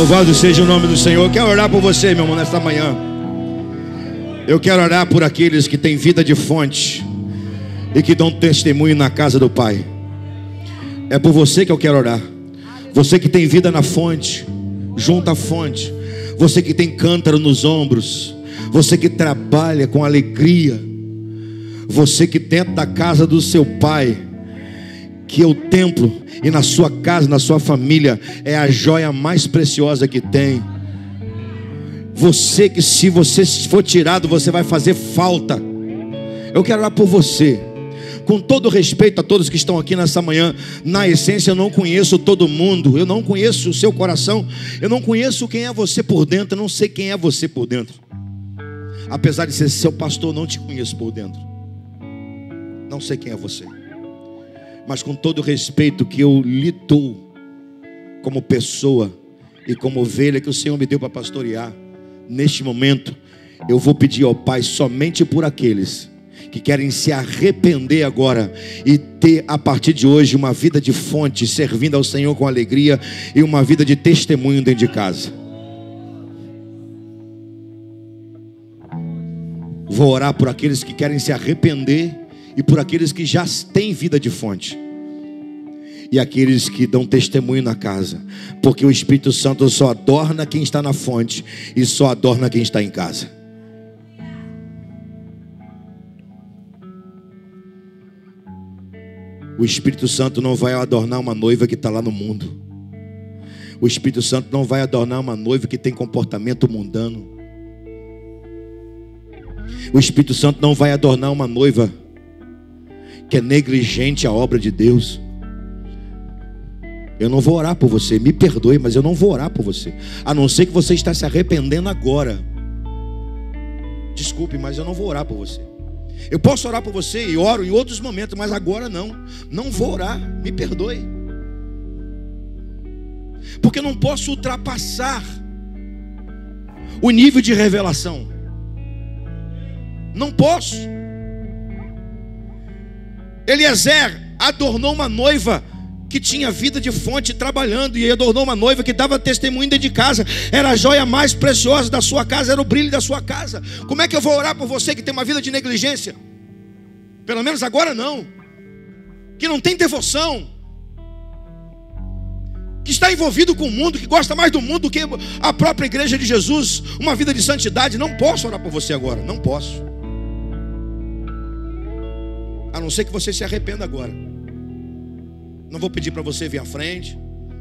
Louvado seja o nome do Senhor. Eu quero orar por você, meu irmão, nesta manhã. Eu quero orar por aqueles que têm vida de fonte e que dão testemunho na casa do Pai. É por você que eu quero orar. Você que tem vida na fonte, junto à fonte. Você que tem cântaro nos ombros. Você que trabalha com alegria. Você que dentro da casa do seu Pai que é o templo e na sua casa, na sua família, é a joia mais preciosa que tem. Você que se você for tirado, você vai fazer falta. Eu quero orar por você. Com todo respeito a todos que estão aqui nessa manhã, na essência eu não conheço todo mundo, eu não conheço o seu coração, eu não conheço quem é você por dentro, eu não sei quem é você por dentro. Apesar de ser seu pastor, eu não te conheço por dentro. Não sei quem é você mas com todo o respeito que eu lhe dou, como pessoa e como ovelha que o Senhor me deu para pastorear, neste momento, eu vou pedir ao Pai somente por aqueles que querem se arrepender agora e ter a partir de hoje uma vida de fonte, servindo ao Senhor com alegria e uma vida de testemunho dentro de casa. Vou orar por aqueles que querem se arrepender e por aqueles que já têm vida de fonte. E aqueles que dão testemunho na casa, porque o Espírito Santo só adorna quem está na fonte e só adorna quem está em casa. O Espírito Santo não vai adornar uma noiva que está lá no mundo. O Espírito Santo não vai adornar uma noiva que tem comportamento mundano. O Espírito Santo não vai adornar uma noiva que é negligente a obra de Deus. Eu não vou orar por você, me perdoe, mas eu não vou orar por você. A não ser que você está se arrependendo agora. Desculpe, mas eu não vou orar por você. Eu posso orar por você e oro em outros momentos, mas agora não. Não vou orar, me perdoe. Porque eu não posso ultrapassar o nível de revelação. Não posso. Eliezer adornou uma noiva que tinha vida de fonte trabalhando e adornou uma noiva que dava testemunho dentro de casa. Era a joia mais preciosa da sua casa, era o brilho da sua casa. Como é que eu vou orar por você que tem uma vida de negligência? Pelo menos agora não. Que não tem devoção. Que está envolvido com o mundo, que gosta mais do mundo do que a própria igreja de Jesus, uma vida de santidade, não posso orar por você agora, não posso. A não ser que você se arrependa agora. Não vou pedir para você vir à frente.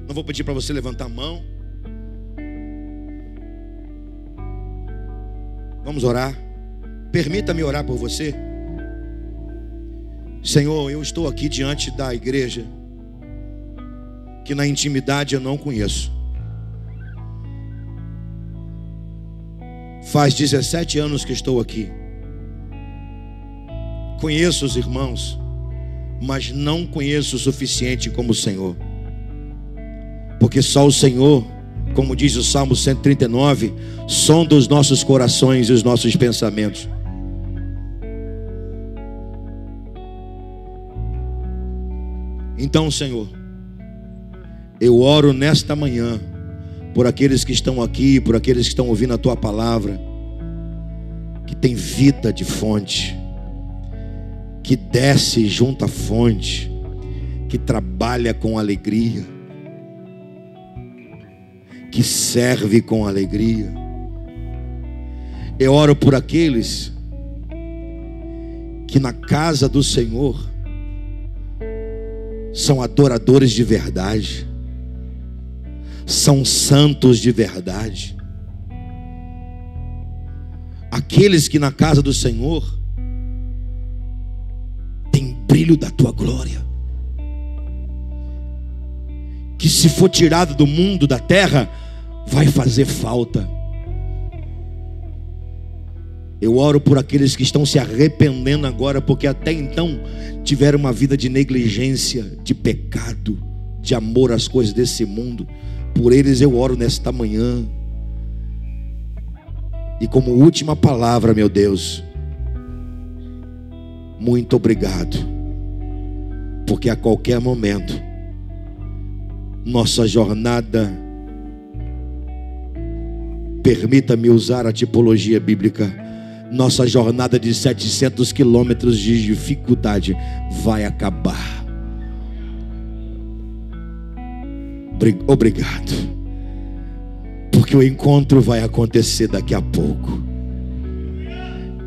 Não vou pedir para você levantar a mão. Vamos orar. Permita-me orar por você. Senhor, eu estou aqui diante da igreja que na intimidade eu não conheço. Faz 17 anos que estou aqui. Conheço os irmãos, mas não conheço o suficiente como o Senhor. Porque só o Senhor, como diz o Salmo 139, sonda os nossos corações e os nossos pensamentos. Então, Senhor, eu oro nesta manhã por aqueles que estão aqui, por aqueles que estão ouvindo a tua palavra, que tem vida de fonte que desce junto à fonte, que trabalha com alegria, que serve com alegria. Eu oro por aqueles que na casa do Senhor são adoradores de verdade, são santos de verdade. Aqueles que na casa do Senhor brilho da tua glória. Que se for tirado do mundo, da terra, vai fazer falta. Eu oro por aqueles que estão se arrependendo agora, porque até então tiveram uma vida de negligência, de pecado, de amor às coisas desse mundo. Por eles eu oro nesta manhã. E como última palavra, meu Deus, muito obrigado porque a qualquer momento nossa jornada permita-me usar a tipologia bíblica nossa jornada de 700 quilômetros de dificuldade vai acabar. Obrigado, porque o encontro vai acontecer daqui a pouco.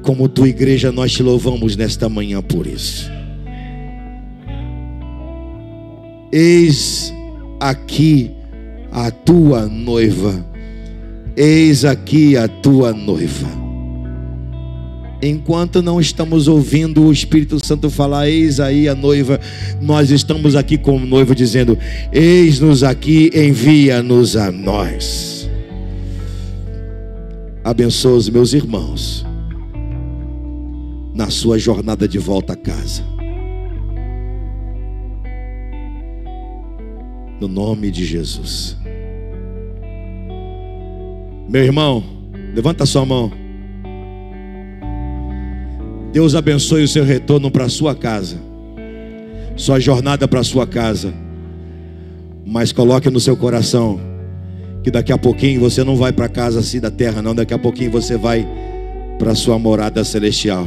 Como tua igreja, nós te louvamos nesta manhã por isso. Eis aqui a tua noiva. Eis aqui a tua noiva. Enquanto não estamos ouvindo o Espírito Santo falar, eis aí a noiva, nós estamos aqui o noivo dizendo: Eis-nos aqui, envia-nos a nós. Abençoa os meus irmãos na sua jornada de volta a casa. no nome de Jesus. Meu irmão, levanta sua mão. Deus abençoe o seu retorno para sua casa, sua jornada para sua casa. Mas coloque no seu coração que daqui a pouquinho você não vai para casa assim da terra, não. Daqui a pouquinho você vai para sua morada celestial.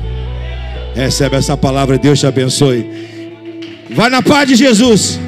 Recebe essa palavra, Deus te abençoe. Vai na paz de Jesus.